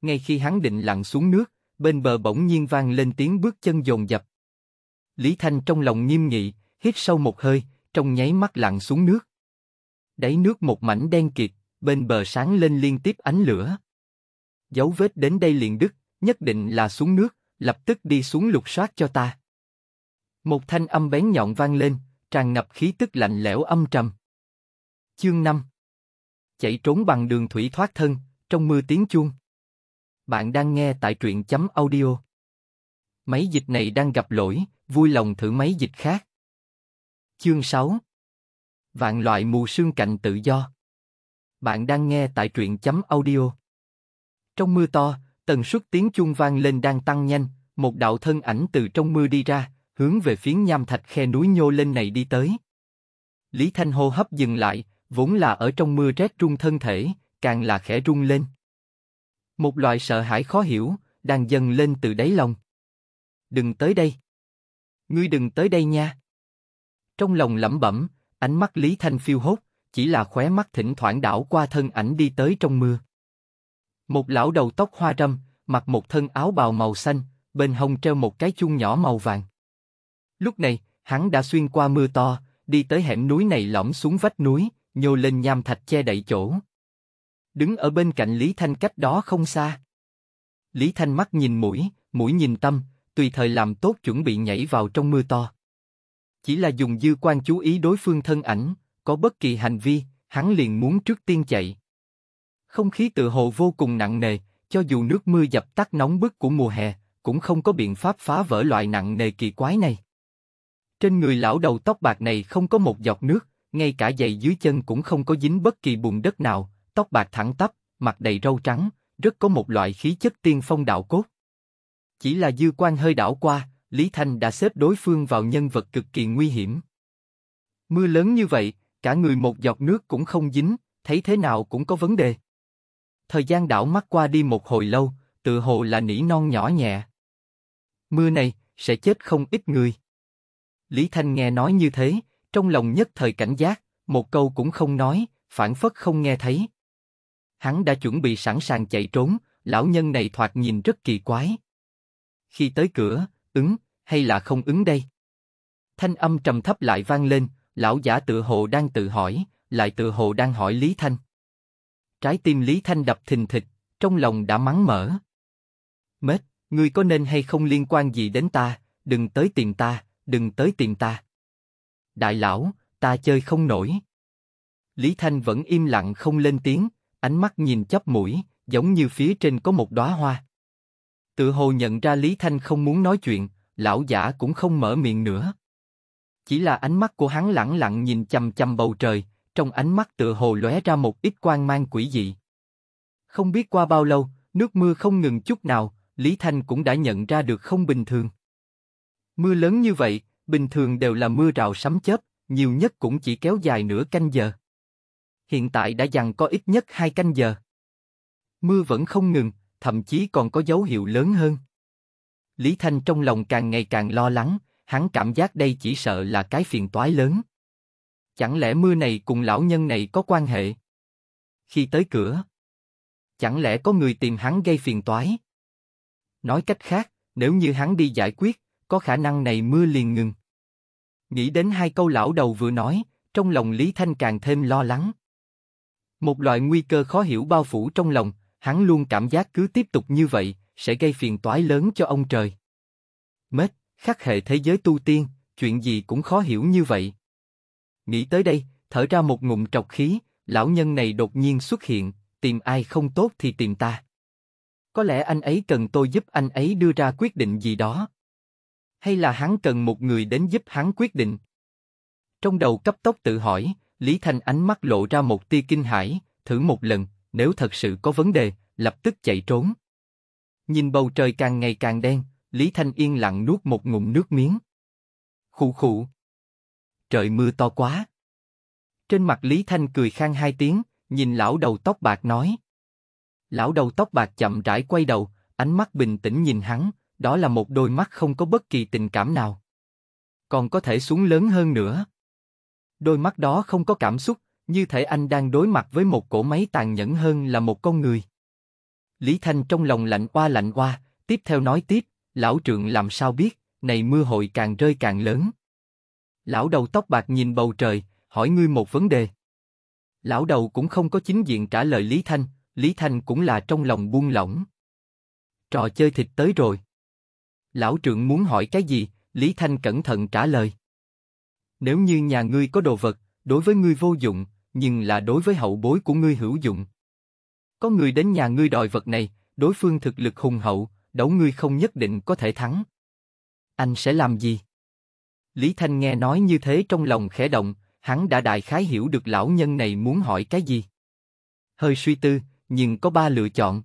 Ngay khi hắn định lặn xuống nước, bên bờ bỗng nhiên vang lên tiếng bước chân dồn dập. Lý Thanh trong lòng nghiêm nghị, hít sâu một hơi, trong nháy mắt lặn xuống nước. Đáy nước một mảnh đen kịt, bên bờ sáng lên liên tiếp ánh lửa. Dấu vết đến đây liền đứt, nhất định là xuống nước, lập tức đi xuống lục soát cho ta. Một thanh âm bén nhọn vang lên, tràn ngập khí tức lạnh lẽo âm trầm. Chương 5 Chạy trốn bằng đường thủy thoát thân, trong mưa tiếng chuông. Bạn đang nghe tại truyện chấm audio. Máy dịch này đang gặp lỗi, vui lòng thử máy dịch khác. Chương 6 Vạn loại mù sương cạnh tự do. Bạn đang nghe tại truyện chấm audio. Trong mưa to, Tần suất tiếng chuông vang lên đang tăng nhanh, một đạo thân ảnh từ trong mưa đi ra, hướng về phía nham thạch khe núi nhô lên này đi tới. Lý Thanh hô hấp dừng lại, vốn là ở trong mưa rét run thân thể, càng là khẽ rung lên. Một loại sợ hãi khó hiểu, đang dần lên từ đáy lòng. Đừng tới đây. Ngươi đừng tới đây nha. Trong lòng lẩm bẩm, ánh mắt Lý Thanh phiêu hốt, chỉ là khóe mắt thỉnh thoảng đảo qua thân ảnh đi tới trong mưa. Một lão đầu tóc hoa râm, mặc một thân áo bào màu xanh, bên hông treo một cái chuông nhỏ màu vàng. Lúc này, hắn đã xuyên qua mưa to, đi tới hẻm núi này lõm xuống vách núi, nhô lên nham thạch che đậy chỗ. Đứng ở bên cạnh Lý Thanh cách đó không xa. Lý Thanh mắt nhìn mũi, mũi nhìn tâm, tùy thời làm tốt chuẩn bị nhảy vào trong mưa to. Chỉ là dùng dư quan chú ý đối phương thân ảnh, có bất kỳ hành vi, hắn liền muốn trước tiên chạy. Không khí tự hồ vô cùng nặng nề, cho dù nước mưa dập tắt nóng bức của mùa hè, cũng không có biện pháp phá vỡ loại nặng nề kỳ quái này. Trên người lão đầu tóc bạc này không có một giọt nước, ngay cả giày dưới chân cũng không có dính bất kỳ bùn đất nào, tóc bạc thẳng tắp, mặt đầy râu trắng, rất có một loại khí chất tiên phong đạo cốt. Chỉ là dư quan hơi đảo qua, Lý Thanh đã xếp đối phương vào nhân vật cực kỳ nguy hiểm. Mưa lớn như vậy, cả người một giọt nước cũng không dính, thấy thế nào cũng có vấn đề thời gian đảo mắt qua đi một hồi lâu, tự hồ là nỉ non nhỏ nhẹ. Mưa này, sẽ chết không ít người. Lý Thanh nghe nói như thế, trong lòng nhất thời cảnh giác, một câu cũng không nói, phản phất không nghe thấy. Hắn đã chuẩn bị sẵn sàng chạy trốn, lão nhân này thoạt nhìn rất kỳ quái. Khi tới cửa, ứng, hay là không ứng đây? Thanh âm trầm thấp lại vang lên, lão giả tự hồ đang tự hỏi, lại tự hồ đang hỏi Lý Thanh. Trái tim Lý Thanh đập thình thịch, trong lòng đã mắng mở. Mết, ngươi có nên hay không liên quan gì đến ta, đừng tới tìm ta, đừng tới tìm ta. Đại lão, ta chơi không nổi. Lý Thanh vẫn im lặng không lên tiếng, ánh mắt nhìn chóp mũi, giống như phía trên có một đóa hoa. Tự hồ nhận ra Lý Thanh không muốn nói chuyện, lão giả cũng không mở miệng nữa. Chỉ là ánh mắt của hắn lẳng lặng nhìn chầm chầm bầu trời, trong ánh mắt tựa hồ lóe ra một ít quang mang quỷ dị. Không biết qua bao lâu, nước mưa không ngừng chút nào, Lý Thanh cũng đã nhận ra được không bình thường. Mưa lớn như vậy, bình thường đều là mưa rào sấm chớp, nhiều nhất cũng chỉ kéo dài nửa canh giờ. Hiện tại đã dằn có ít nhất hai canh giờ. Mưa vẫn không ngừng, thậm chí còn có dấu hiệu lớn hơn. Lý Thanh trong lòng càng ngày càng lo lắng, hắn cảm giác đây chỉ sợ là cái phiền toái lớn. Chẳng lẽ mưa này cùng lão nhân này có quan hệ? Khi tới cửa, chẳng lẽ có người tìm hắn gây phiền toái? Nói cách khác, nếu như hắn đi giải quyết, có khả năng này mưa liền ngừng. Nghĩ đến hai câu lão đầu vừa nói, trong lòng Lý Thanh càng thêm lo lắng. Một loại nguy cơ khó hiểu bao phủ trong lòng, hắn luôn cảm giác cứ tiếp tục như vậy, sẽ gây phiền toái lớn cho ông trời. Mết, khắc hệ thế giới tu tiên, chuyện gì cũng khó hiểu như vậy. Nghĩ tới đây, thở ra một ngụm trọc khí, lão nhân này đột nhiên xuất hiện, tìm ai không tốt thì tìm ta. Có lẽ anh ấy cần tôi giúp anh ấy đưa ra quyết định gì đó. Hay là hắn cần một người đến giúp hắn quyết định. Trong đầu cấp tốc tự hỏi, Lý Thanh ánh mắt lộ ra một tia kinh hãi, thử một lần, nếu thật sự có vấn đề, lập tức chạy trốn. Nhìn bầu trời càng ngày càng đen, Lý Thanh yên lặng nuốt một ngụm nước miếng. Khụ khụ trời mưa to quá. Trên mặt Lý Thanh cười khang hai tiếng, nhìn lão đầu tóc bạc nói. Lão đầu tóc bạc chậm rãi quay đầu, ánh mắt bình tĩnh nhìn hắn, đó là một đôi mắt không có bất kỳ tình cảm nào. Còn có thể xuống lớn hơn nữa. Đôi mắt đó không có cảm xúc, như thể anh đang đối mặt với một cỗ máy tàn nhẫn hơn là một con người. Lý Thanh trong lòng lạnh qua lạnh qua, tiếp theo nói tiếp, lão trượng làm sao biết, này mưa hội càng rơi càng lớn. Lão đầu tóc bạc nhìn bầu trời, hỏi ngươi một vấn đề. Lão đầu cũng không có chính diện trả lời Lý Thanh, Lý Thanh cũng là trong lòng buông lỏng. Trò chơi thịt tới rồi. Lão trưởng muốn hỏi cái gì, Lý Thanh cẩn thận trả lời. Nếu như nhà ngươi có đồ vật, đối với ngươi vô dụng, nhưng là đối với hậu bối của ngươi hữu dụng. Có người đến nhà ngươi đòi vật này, đối phương thực lực hùng hậu, đấu ngươi không nhất định có thể thắng. Anh sẽ làm gì? Lý Thanh nghe nói như thế trong lòng khẽ động, hắn đã đại khái hiểu được lão nhân này muốn hỏi cái gì. Hơi suy tư, nhưng có ba lựa chọn.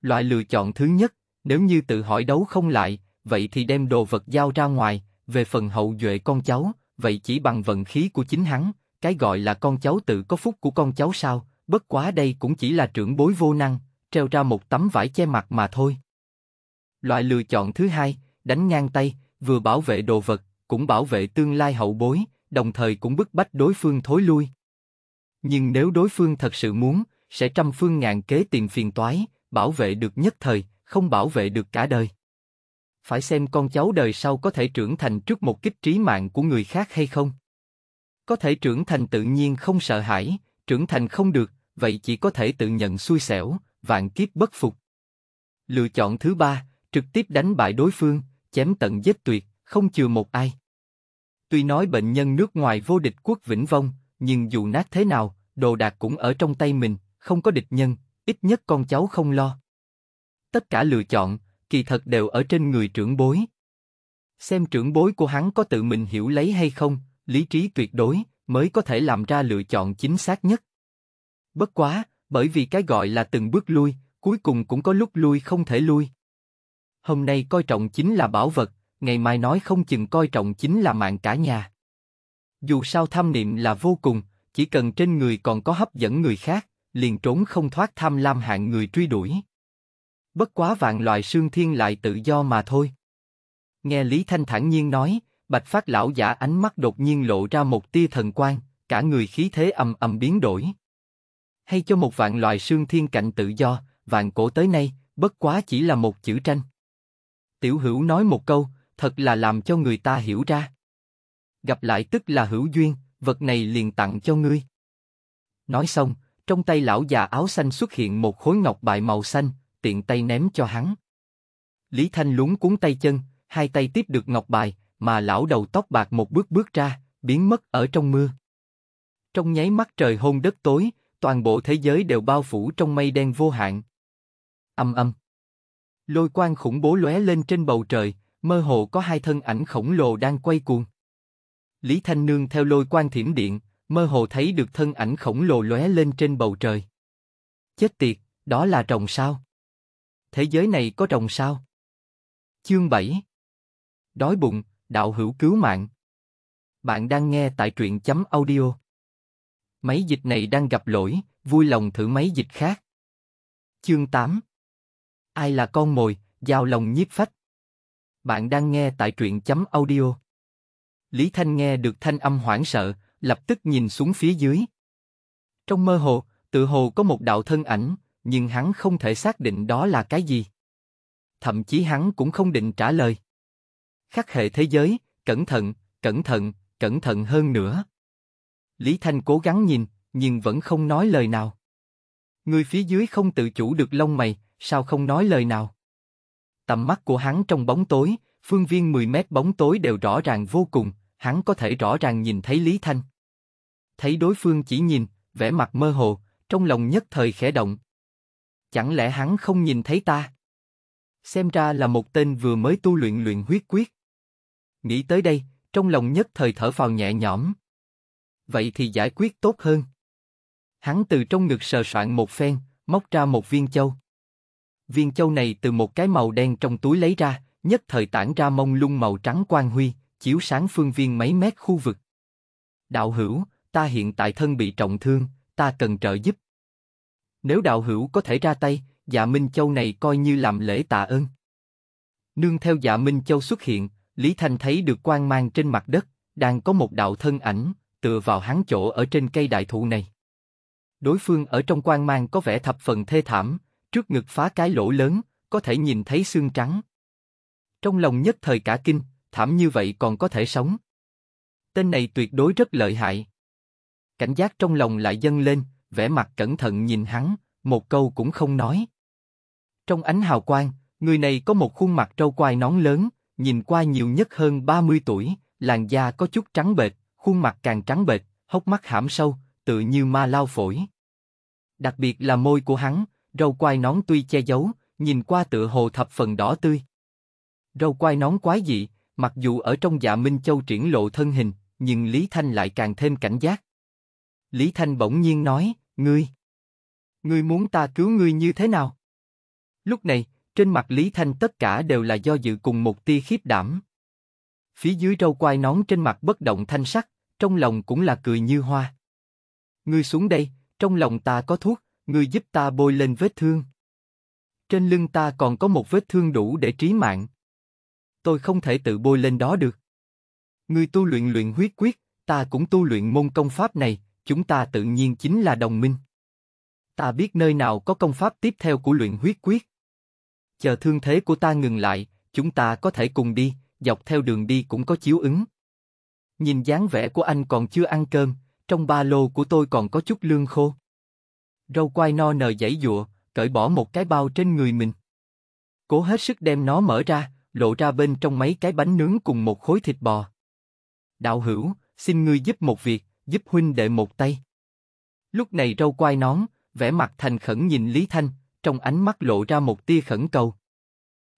Loại lựa chọn thứ nhất, nếu như tự hỏi đấu không lại, vậy thì đem đồ vật giao ra ngoài, về phần hậu duệ con cháu, vậy chỉ bằng vận khí của chính hắn, cái gọi là con cháu tự có phúc của con cháu sao, bất quá đây cũng chỉ là trưởng bối vô năng, treo ra một tấm vải che mặt mà thôi. Loại lựa chọn thứ hai, đánh ngang tay, vừa bảo vệ đồ vật, cũng bảo vệ tương lai hậu bối, đồng thời cũng bức bách đối phương thối lui. Nhưng nếu đối phương thật sự muốn, sẽ trăm phương ngàn kế tìm phiền toái, bảo vệ được nhất thời, không bảo vệ được cả đời. Phải xem con cháu đời sau có thể trưởng thành trước một kích trí mạng của người khác hay không. Có thể trưởng thành tự nhiên không sợ hãi, trưởng thành không được, vậy chỉ có thể tự nhận xui xẻo, vạn kiếp bất phục. Lựa chọn thứ ba, trực tiếp đánh bại đối phương, chém tận giết tuyệt, không chừa một ai. Tuy nói bệnh nhân nước ngoài vô địch quốc vĩnh vong, nhưng dù nát thế nào, đồ đạc cũng ở trong tay mình, không có địch nhân, ít nhất con cháu không lo. Tất cả lựa chọn, kỳ thật đều ở trên người trưởng bối. Xem trưởng bối của hắn có tự mình hiểu lấy hay không, lý trí tuyệt đối mới có thể làm ra lựa chọn chính xác nhất. Bất quá, bởi vì cái gọi là từng bước lui, cuối cùng cũng có lúc lui không thể lui. Hôm nay coi trọng chính là bảo vật, ngày mai nói không chừng coi trọng chính là mạng cả nhà. Dù sao tham niệm là vô cùng, chỉ cần trên người còn có hấp dẫn người khác, liền trốn không thoát tham lam hạng người truy đuổi. Bất quá vạn loại xương thiên lại tự do mà thôi. Nghe Lý Thanh thản nhiên nói, bạch phát lão giả ánh mắt đột nhiên lộ ra một tia thần quang, cả người khí thế ầm ầm biến đổi. Hay cho một vạn loài xương thiên cạnh tự do, vạn cổ tới nay, bất quá chỉ là một chữ tranh. Tiểu hữu nói một câu, thật là làm cho người ta hiểu ra. Gặp lại tức là hữu duyên, vật này liền tặng cho ngươi. Nói xong, trong tay lão già áo xanh xuất hiện một khối ngọc bài màu xanh, tiện tay ném cho hắn. Lý Thanh lúng cuốn tay chân, hai tay tiếp được ngọc bài, mà lão đầu tóc bạc một bước bước ra, biến mất ở trong mưa. Trong nháy mắt trời hôn đất tối, toàn bộ thế giới đều bao phủ trong mây đen vô hạn. Âm âm. Lôi quang khủng bố lóe lên trên bầu trời, mơ hồ có hai thân ảnh khổng lồ đang quay cuồng. Lý Thanh Nương theo lôi quan thiểm điện, mơ hồ thấy được thân ảnh khổng lồ lóe lên trên bầu trời. Chết tiệt, đó là rồng sao? Thế giới này có rồng sao? Chương 7 Đói bụng, đạo hữu cứu mạng. Bạn đang nghe tại truyện chấm audio. Máy dịch này đang gặp lỗi, vui lòng thử máy dịch khác. Chương 8 Ai là con mồi, giao lòng nhiếp phách. Bạn đang nghe tại truyện chấm audio. Lý Thanh nghe được thanh âm hoảng sợ, lập tức nhìn xuống phía dưới. Trong mơ hồ, tự hồ có một đạo thân ảnh, nhưng hắn không thể xác định đó là cái gì. Thậm chí hắn cũng không định trả lời. Khắc hệ thế giới, cẩn thận, cẩn thận, cẩn thận hơn nữa. Lý Thanh cố gắng nhìn, nhưng vẫn không nói lời nào. Người phía dưới không tự chủ được lông mày, sao không nói lời nào? Tầm mắt của hắn trong bóng tối, phương viên 10 mét bóng tối đều rõ ràng vô cùng, hắn có thể rõ ràng nhìn thấy Lý Thanh. Thấy đối phương chỉ nhìn, vẻ mặt mơ hồ, trong lòng nhất thời khẽ động. Chẳng lẽ hắn không nhìn thấy ta? Xem ra là một tên vừa mới tu luyện luyện huyết quyết. Nghĩ tới đây, trong lòng nhất thời thở phào nhẹ nhõm. Vậy thì giải quyết tốt hơn. Hắn từ trong ngực sờ soạn một phen, móc ra một viên châu viên châu này từ một cái màu đen trong túi lấy ra, nhất thời tản ra mông lung màu trắng quang huy, chiếu sáng phương viên mấy mét khu vực. Đạo hữu, ta hiện tại thân bị trọng thương, ta cần trợ giúp. Nếu đạo hữu có thể ra tay, dạ Minh Châu này coi như làm lễ tạ ơn. Nương theo dạ Minh Châu xuất hiện, Lý Thanh thấy được quang mang trên mặt đất, đang có một đạo thân ảnh, tựa vào hắn chỗ ở trên cây đại thụ này. Đối phương ở trong quang mang có vẻ thập phần thê thảm, trước ngực phá cái lỗ lớn, có thể nhìn thấy xương trắng. Trong lòng nhất thời cả kinh, thảm như vậy còn có thể sống. Tên này tuyệt đối rất lợi hại. Cảnh giác trong lòng lại dâng lên, vẻ mặt cẩn thận nhìn hắn, một câu cũng không nói. Trong ánh hào quang, người này có một khuôn mặt trâu quai nón lớn, nhìn qua nhiều nhất hơn 30 tuổi, làn da có chút trắng bệt khuôn mặt càng trắng bệt hốc mắt hãm sâu, tự như ma lao phổi. Đặc biệt là môi của hắn, Râu quai nón tuy che giấu, nhìn qua tựa hồ thập phần đỏ tươi. Râu quai nón quái dị, mặc dù ở trong dạ Minh Châu triển lộ thân hình, nhưng Lý Thanh lại càng thêm cảnh giác. Lý Thanh bỗng nhiên nói, ngươi, ngươi muốn ta cứu ngươi như thế nào? Lúc này, trên mặt Lý Thanh tất cả đều là do dự cùng một tia khiếp đảm. Phía dưới râu quai nón trên mặt bất động thanh sắc, trong lòng cũng là cười như hoa. Ngươi xuống đây, trong lòng ta có thuốc, ngươi giúp ta bôi lên vết thương. Trên lưng ta còn có một vết thương đủ để trí mạng. Tôi không thể tự bôi lên đó được. Ngươi tu luyện luyện huyết quyết, ta cũng tu luyện môn công pháp này, chúng ta tự nhiên chính là đồng minh. Ta biết nơi nào có công pháp tiếp theo của luyện huyết quyết. Chờ thương thế của ta ngừng lại, chúng ta có thể cùng đi, dọc theo đường đi cũng có chiếu ứng. Nhìn dáng vẻ của anh còn chưa ăn cơm, trong ba lô của tôi còn có chút lương khô. Râu quai no nờ giãy dụa, cởi bỏ một cái bao trên người mình. Cố hết sức đem nó mở ra, lộ ra bên trong mấy cái bánh nướng cùng một khối thịt bò. Đạo hữu, xin ngươi giúp một việc, giúp huynh đệ một tay. Lúc này râu quai nón, vẻ mặt thành khẩn nhìn Lý Thanh, trong ánh mắt lộ ra một tia khẩn cầu.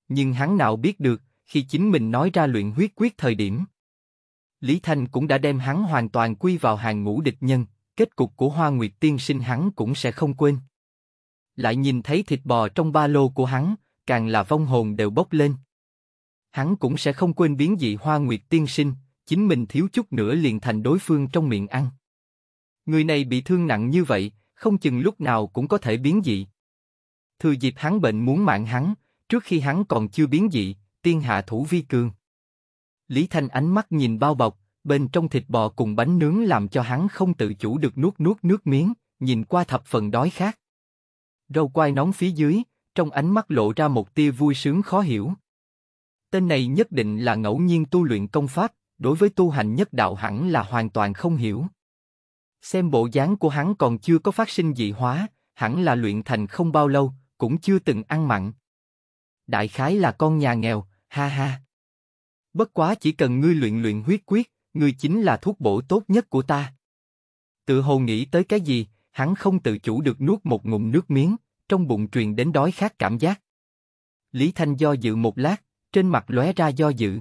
Nhưng hắn nào biết được, khi chính mình nói ra luyện huyết quyết thời điểm. Lý Thanh cũng đã đem hắn hoàn toàn quy vào hàng ngũ địch nhân, kết cục của Hoa Nguyệt Tiên Sinh hắn cũng sẽ không quên. Lại nhìn thấy thịt bò trong ba lô của hắn, càng là vong hồn đều bốc lên. Hắn cũng sẽ không quên biến dị Hoa Nguyệt Tiên Sinh, chính mình thiếu chút nữa liền thành đối phương trong miệng ăn. Người này bị thương nặng như vậy, không chừng lúc nào cũng có thể biến dị. Thừa dịp hắn bệnh muốn mạng hắn, trước khi hắn còn chưa biến dị, tiên hạ thủ vi cường. Lý Thanh ánh mắt nhìn bao bọc, bên trong thịt bò cùng bánh nướng làm cho hắn không tự chủ được nuốt nuốt nước miếng, nhìn qua thập phần đói khát. Râu quai nón phía dưới, trong ánh mắt lộ ra một tia vui sướng khó hiểu. Tên này nhất định là ngẫu nhiên tu luyện công pháp, đối với tu hành nhất đạo hẳn là hoàn toàn không hiểu. Xem bộ dáng của hắn còn chưa có phát sinh dị hóa, hẳn là luyện thành không bao lâu, cũng chưa từng ăn mặn. Đại khái là con nhà nghèo, ha ha. Bất quá chỉ cần ngươi luyện luyện huyết quyết, ngươi chính là thuốc bổ tốt nhất của ta. Tự hồ nghĩ tới cái gì, hắn không tự chủ được nuốt một ngụm nước miếng, trong bụng truyền đến đói khát cảm giác. Lý Thanh do dự một lát, trên mặt lóe ra do dự.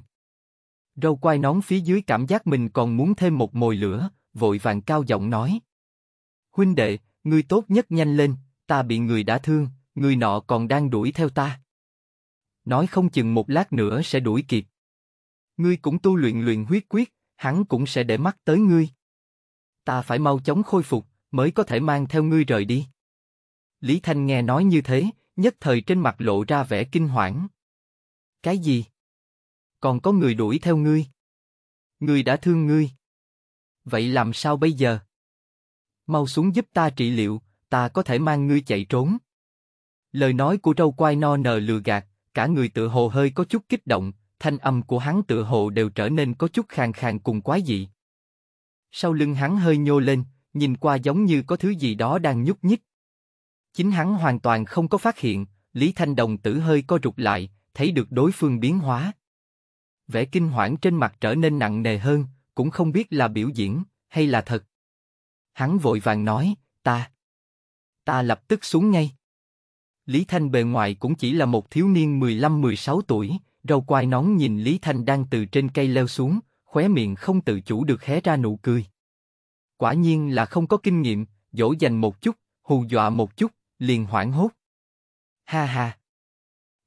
Râu quai nón phía dưới cảm giác mình còn muốn thêm một mồi lửa, vội vàng cao giọng nói. Huynh đệ, ngươi tốt nhất nhanh lên, ta bị người đã thương, người nọ còn đang đuổi theo ta. Nói không chừng một lát nữa sẽ đuổi kịp. Ngươi cũng tu luyện luyện huyết quyết, hắn cũng sẽ để mắt tới ngươi. Ta phải mau chóng khôi phục, mới có thể mang theo ngươi rời đi. Lý Thanh nghe nói như thế, nhất thời trên mặt lộ ra vẻ kinh hoảng. Cái gì? Còn có người đuổi theo ngươi? Ngươi đã thương ngươi. Vậy làm sao bây giờ? Mau xuống giúp ta trị liệu, ta có thể mang ngươi chạy trốn. Lời nói của râu quai no nờ lừa gạt, cả người tự hồ hơi có chút kích động, thanh âm của hắn tựa hồ đều trở nên có chút khàn khàn cùng quái dị. Sau lưng hắn hơi nhô lên, nhìn qua giống như có thứ gì đó đang nhúc nhích. Chính hắn hoàn toàn không có phát hiện, Lý Thanh Đồng tử hơi co rụt lại, thấy được đối phương biến hóa. Vẻ kinh hoảng trên mặt trở nên nặng nề hơn, cũng không biết là biểu diễn, hay là thật. Hắn vội vàng nói, ta, ta lập tức xuống ngay. Lý Thanh bề ngoài cũng chỉ là một thiếu niên 15-16 tuổi, Râu quai nón nhìn Lý Thanh đang từ trên cây leo xuống, khóe miệng không tự chủ được hé ra nụ cười. Quả nhiên là không có kinh nghiệm, dỗ dành một chút, hù dọa một chút, liền hoảng hốt. Ha ha!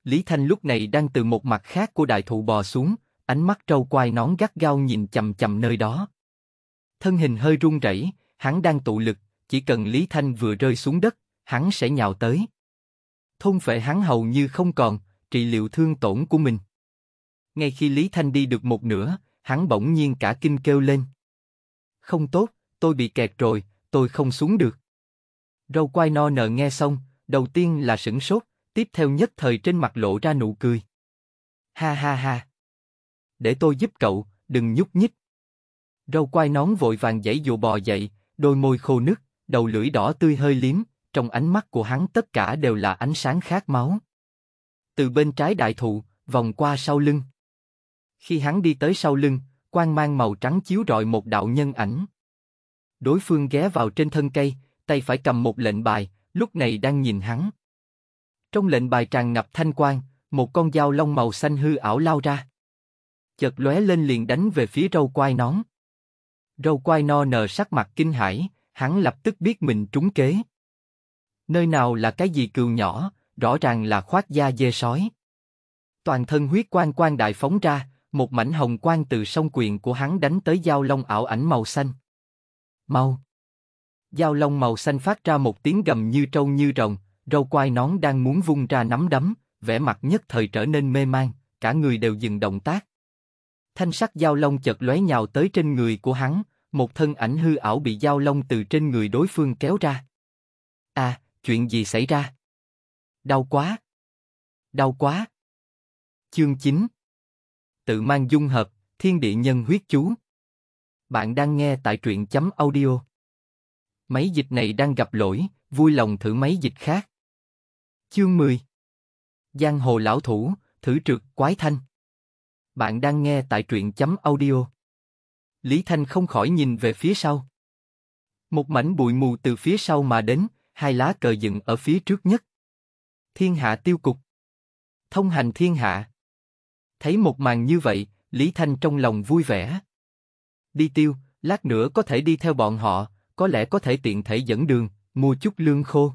Lý Thanh lúc này đang từ một mặt khác của đại thụ bò xuống, ánh mắt trâu quai nón gắt gao nhìn chầm chầm nơi đó. Thân hình hơi run rẩy, hắn đang tụ lực, chỉ cần Lý Thanh vừa rơi xuống đất, hắn sẽ nhào tới. Thôn phệ hắn hầu như không còn, trị liệu thương tổn của mình. Ngay khi Lý Thanh đi được một nửa, hắn bỗng nhiên cả kinh kêu lên. Không tốt, tôi bị kẹt rồi, tôi không xuống được. Râu quai no nờ nghe xong, đầu tiên là sửng sốt, tiếp theo nhất thời trên mặt lộ ra nụ cười. Ha ha ha. Để tôi giúp cậu, đừng nhúc nhích. Râu quai nón vội vàng dãy dụ bò dậy, đôi môi khô nứt, đầu lưỡi đỏ tươi hơi liếm, trong ánh mắt của hắn tất cả đều là ánh sáng khát máu từ bên trái đại thụ, vòng qua sau lưng. Khi hắn đi tới sau lưng, quang mang màu trắng chiếu rọi một đạo nhân ảnh. Đối phương ghé vào trên thân cây, tay phải cầm một lệnh bài, lúc này đang nhìn hắn. Trong lệnh bài tràn ngập thanh quang, một con dao long màu xanh hư ảo lao ra. Chợt lóe lên liền đánh về phía râu quai nón. Râu quai no nờ sắc mặt kinh hãi, hắn lập tức biết mình trúng kế. Nơi nào là cái gì cừu nhỏ, rõ ràng là khoác da dê sói. Toàn thân huyết quang quang đại phóng ra, một mảnh hồng quang từ sông quyền của hắn đánh tới dao long ảo ảnh màu xanh. Mau! Dao long màu xanh phát ra một tiếng gầm như trâu như rồng, râu quai nón đang muốn vung ra nắm đấm, vẻ mặt nhất thời trở nên mê man, cả người đều dừng động tác. Thanh sắc dao long chợt lóe nhào tới trên người của hắn, một thân ảnh hư ảo bị dao long từ trên người đối phương kéo ra. À, chuyện gì xảy ra? Đau quá. Đau quá. Chương 9 Tự mang dung hợp, thiên địa nhân huyết chú. Bạn đang nghe tại truyện chấm audio. Máy dịch này đang gặp lỗi, vui lòng thử máy dịch khác. Chương 10 Giang hồ lão thủ, thử trượt quái thanh. Bạn đang nghe tại truyện chấm audio. Lý Thanh không khỏi nhìn về phía sau. Một mảnh bụi mù từ phía sau mà đến, hai lá cờ dựng ở phía trước nhất. Thiên hạ tiêu cục. Thông hành thiên hạ. Thấy một màn như vậy, Lý Thanh trong lòng vui vẻ. Đi tiêu, lát nữa có thể đi theo bọn họ, có lẽ có thể tiện thể dẫn đường, mua chút lương khô.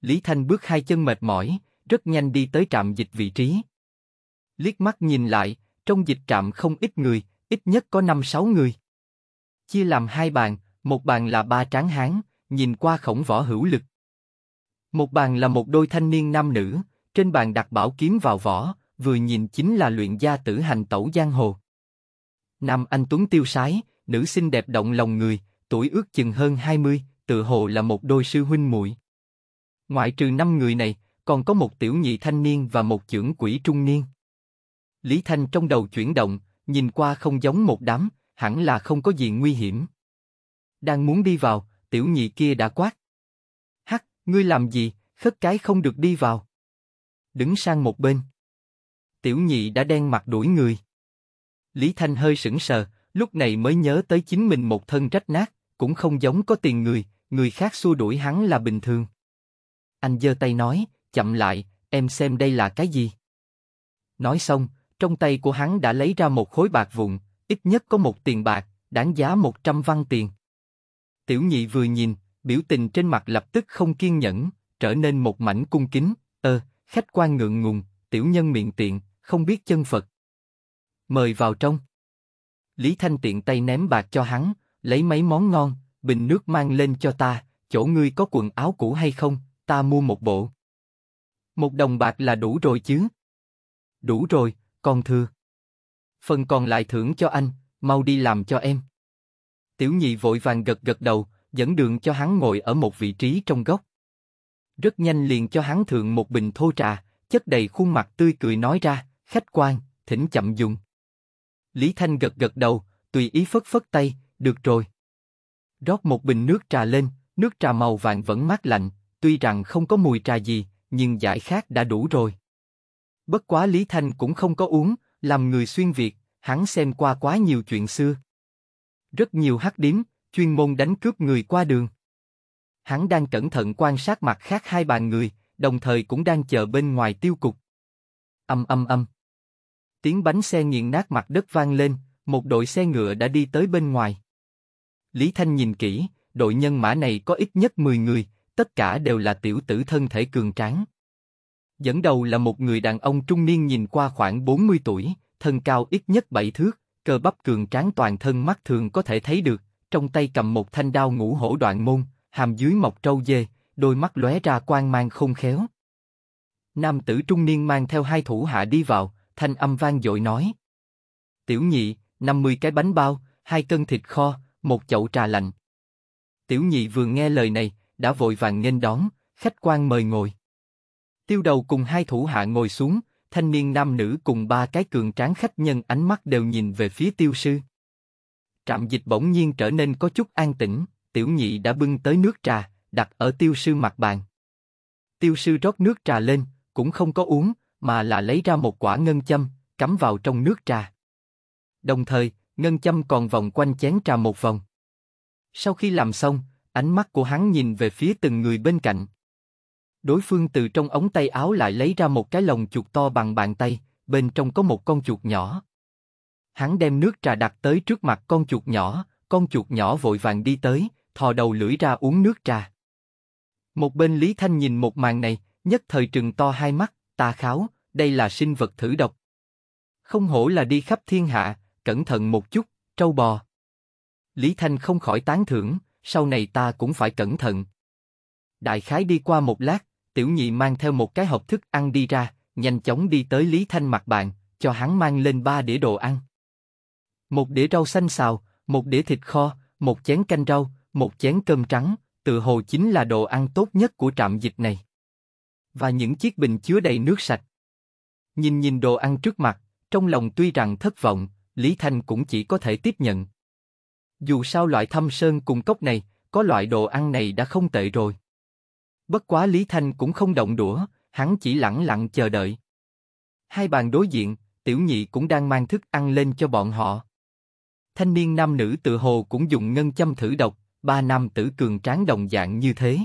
Lý Thanh bước hai chân mệt mỏi, rất nhanh đi tới trạm dịch vị trí. Liếc mắt nhìn lại, trong dịch trạm không ít người, ít nhất có 5-6 người. Chia làm hai bàn, một bàn là ba tráng hán, nhìn qua khổng võ hữu lực, một bàn là một đôi thanh niên nam nữ, trên bàn đặt bảo kiếm vào vỏ, vừa nhìn chính là luyện gia tử hành tẩu giang hồ. Nam anh tuấn tiêu sái, nữ xinh đẹp động lòng người, tuổi ước chừng hơn 20, tự hồ là một đôi sư huynh muội. Ngoại trừ năm người này, còn có một tiểu nhị thanh niên và một trưởng quỷ trung niên. Lý Thanh trong đầu chuyển động, nhìn qua không giống một đám, hẳn là không có gì nguy hiểm. Đang muốn đi vào, tiểu nhị kia đã quát, Ngươi làm gì, khất cái không được đi vào. Đứng sang một bên. Tiểu nhị đã đen mặt đuổi người. Lý Thanh hơi sững sờ, lúc này mới nhớ tới chính mình một thân rách nát, cũng không giống có tiền người, người khác xua đuổi hắn là bình thường. Anh giơ tay nói, chậm lại, em xem đây là cái gì. Nói xong, trong tay của hắn đã lấy ra một khối bạc vụn, ít nhất có một tiền bạc, đáng giá 100 văn tiền. Tiểu nhị vừa nhìn, biểu tình trên mặt lập tức không kiên nhẫn, trở nên một mảnh cung kính, ơ, khách quan ngượng ngùng, tiểu nhân miệng tiện, không biết chân Phật. Mời vào trong. Lý Thanh tiện tay ném bạc cho hắn, lấy mấy món ngon, bình nước mang lên cho ta, chỗ ngươi có quần áo cũ hay không, ta mua một bộ. Một đồng bạc là đủ rồi chứ? Đủ rồi, con thưa. Phần còn lại thưởng cho anh, mau đi làm cho em. Tiểu nhị vội vàng gật gật đầu, dẫn đường cho hắn ngồi ở một vị trí trong góc. Rất nhanh liền cho hắn thượng một bình thô trà, chất đầy khuôn mặt tươi cười nói ra, khách quan, thỉnh chậm dùng. Lý Thanh gật gật đầu, tùy ý phất phất tay, được rồi. Rót một bình nước trà lên, nước trà màu vàng vẫn mát lạnh, tuy rằng không có mùi trà gì, nhưng giải khát đã đủ rồi. Bất quá Lý Thanh cũng không có uống, làm người xuyên Việt, hắn xem qua quá nhiều chuyện xưa. Rất nhiều hắc điếm, chuyên môn đánh cướp người qua đường. Hắn đang cẩn thận quan sát mặt khác hai bàn người, đồng thời cũng đang chờ bên ngoài tiêu cục. Âm âm âm. Tiếng bánh xe nghiền nát mặt đất vang lên, một đội xe ngựa đã đi tới bên ngoài. Lý Thanh nhìn kỹ, đội nhân mã này có ít nhất 10 người, tất cả đều là tiểu tử thân thể cường tráng. Dẫn đầu là một người đàn ông trung niên nhìn qua khoảng 40 tuổi, thân cao ít nhất 7 thước, cơ bắp cường tráng toàn thân mắt thường có thể thấy được, trong tay cầm một thanh đao ngũ hổ đoạn môn, hàm dưới mọc trâu dê, đôi mắt lóe ra quang mang không khéo. Nam tử trung niên mang theo hai thủ hạ đi vào, thanh âm vang dội nói. Tiểu nhị, 50 cái bánh bao, hai cân thịt kho, một chậu trà lạnh. Tiểu nhị vừa nghe lời này, đã vội vàng nghênh đón, khách quan mời ngồi. Tiêu đầu cùng hai thủ hạ ngồi xuống, thanh niên nam nữ cùng ba cái cường tráng khách nhân ánh mắt đều nhìn về phía tiêu sư. Trạm dịch bỗng nhiên trở nên có chút an tĩnh, tiểu nhị đã bưng tới nước trà, đặt ở tiêu sư mặt bàn. Tiêu sư rót nước trà lên, cũng không có uống, mà là lấy ra một quả ngân châm, cắm vào trong nước trà. Đồng thời, ngân châm còn vòng quanh chén trà một vòng. Sau khi làm xong, ánh mắt của hắn nhìn về phía từng người bên cạnh. Đối phương từ trong ống tay áo lại lấy ra một cái lồng chuột to bằng bàn tay, bên trong có một con chuột nhỏ, Hắn đem nước trà đặt tới trước mặt con chuột nhỏ, con chuột nhỏ vội vàng đi tới, thò đầu lưỡi ra uống nước trà. Một bên Lý Thanh nhìn một màn này, nhất thời trừng to hai mắt, ta kháo, đây là sinh vật thử độc. Không hổ là đi khắp thiên hạ, cẩn thận một chút, trâu bò. Lý Thanh không khỏi tán thưởng, sau này ta cũng phải cẩn thận. Đại khái đi qua một lát, tiểu nhị mang theo một cái hộp thức ăn đi ra, nhanh chóng đi tới Lý Thanh mặt bàn, cho hắn mang lên ba đĩa đồ ăn một đĩa rau xanh xào, một đĩa thịt kho, một chén canh rau, một chén cơm trắng, tự hồ chính là đồ ăn tốt nhất của trạm dịch này. Và những chiếc bình chứa đầy nước sạch. Nhìn nhìn đồ ăn trước mặt, trong lòng tuy rằng thất vọng, Lý Thanh cũng chỉ có thể tiếp nhận. Dù sao loại thâm sơn cùng cốc này, có loại đồ ăn này đã không tệ rồi. Bất quá Lý Thanh cũng không động đũa, hắn chỉ lặng lặng chờ đợi. Hai bàn đối diện, tiểu nhị cũng đang mang thức ăn lên cho bọn họ thanh niên nam nữ tự hồ cũng dùng ngân châm thử độc, ba nam tử cường tráng đồng dạng như thế.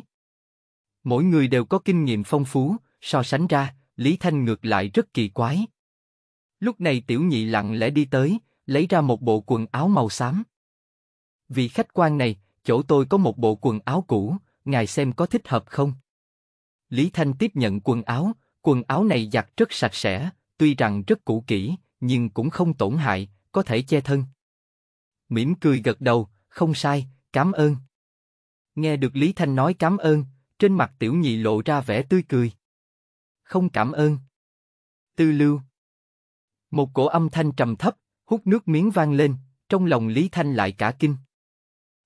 Mỗi người đều có kinh nghiệm phong phú, so sánh ra, Lý Thanh ngược lại rất kỳ quái. Lúc này tiểu nhị lặng lẽ đi tới, lấy ra một bộ quần áo màu xám. Vị khách quan này, chỗ tôi có một bộ quần áo cũ, ngài xem có thích hợp không? Lý Thanh tiếp nhận quần áo, quần áo này giặt rất sạch sẽ, tuy rằng rất cũ kỹ, nhưng cũng không tổn hại, có thể che thân mỉm cười gật đầu, không sai, cảm ơn. Nghe được Lý Thanh nói cảm ơn, trên mặt tiểu nhị lộ ra vẻ tươi cười. Không cảm ơn. Tư lưu. Một cổ âm thanh trầm thấp, hút nước miếng vang lên, trong lòng Lý Thanh lại cả kinh.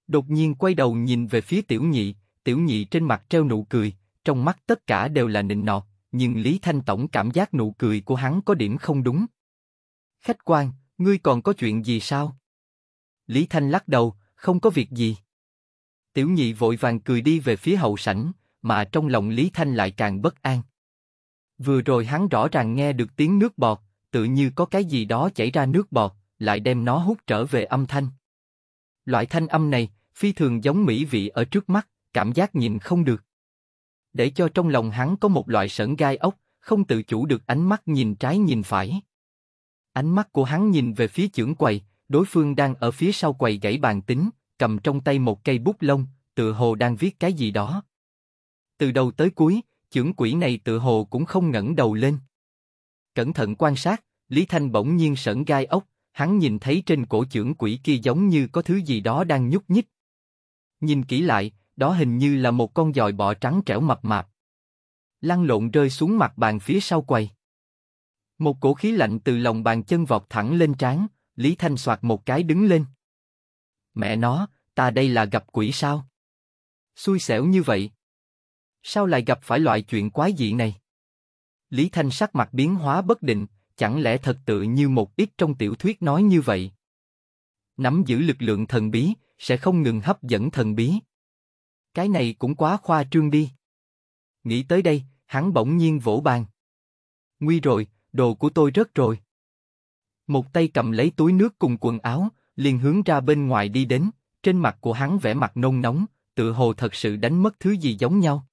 Đột nhiên quay đầu nhìn về phía tiểu nhị, tiểu nhị trên mặt treo nụ cười, trong mắt tất cả đều là nịnh nọt, nhưng Lý Thanh tổng cảm giác nụ cười của hắn có điểm không đúng. Khách quan, ngươi còn có chuyện gì sao? Lý Thanh lắc đầu, không có việc gì. Tiểu nhị vội vàng cười đi về phía hậu sảnh, mà trong lòng Lý Thanh lại càng bất an. Vừa rồi hắn rõ ràng nghe được tiếng nước bọt, tự như có cái gì đó chảy ra nước bọt, lại đem nó hút trở về âm thanh. Loại thanh âm này, phi thường giống mỹ vị ở trước mắt, cảm giác nhìn không được. Để cho trong lòng hắn có một loại sẩn gai ốc, không tự chủ được ánh mắt nhìn trái nhìn phải. Ánh mắt của hắn nhìn về phía trưởng quầy, đối phương đang ở phía sau quầy gãy bàn tính, cầm trong tay một cây bút lông, tựa hồ đang viết cái gì đó. Từ đầu tới cuối, chưởng quỷ này tựa hồ cũng không ngẩng đầu lên. Cẩn thận quan sát, Lý Thanh bỗng nhiên sởn gai ốc, hắn nhìn thấy trên cổ chưởng quỷ kia giống như có thứ gì đó đang nhúc nhích. Nhìn kỹ lại, đó hình như là một con dòi bọ trắng trẻo mập mạp. Lăn lộn rơi xuống mặt bàn phía sau quầy. Một cổ khí lạnh từ lòng bàn chân vọt thẳng lên trán, Lý Thanh soạt một cái đứng lên. Mẹ nó, ta đây là gặp quỷ sao? Xui xẻo như vậy. Sao lại gặp phải loại chuyện quái dị này? Lý Thanh sắc mặt biến hóa bất định, chẳng lẽ thật tự như một ít trong tiểu thuyết nói như vậy? Nắm giữ lực lượng thần bí, sẽ không ngừng hấp dẫn thần bí. Cái này cũng quá khoa trương đi. Nghĩ tới đây, hắn bỗng nhiên vỗ bàn. Nguy rồi, đồ của tôi rớt rồi một tay cầm lấy túi nước cùng quần áo, liền hướng ra bên ngoài đi đến, trên mặt của hắn vẻ mặt nôn nóng, tự hồ thật sự đánh mất thứ gì giống nhau.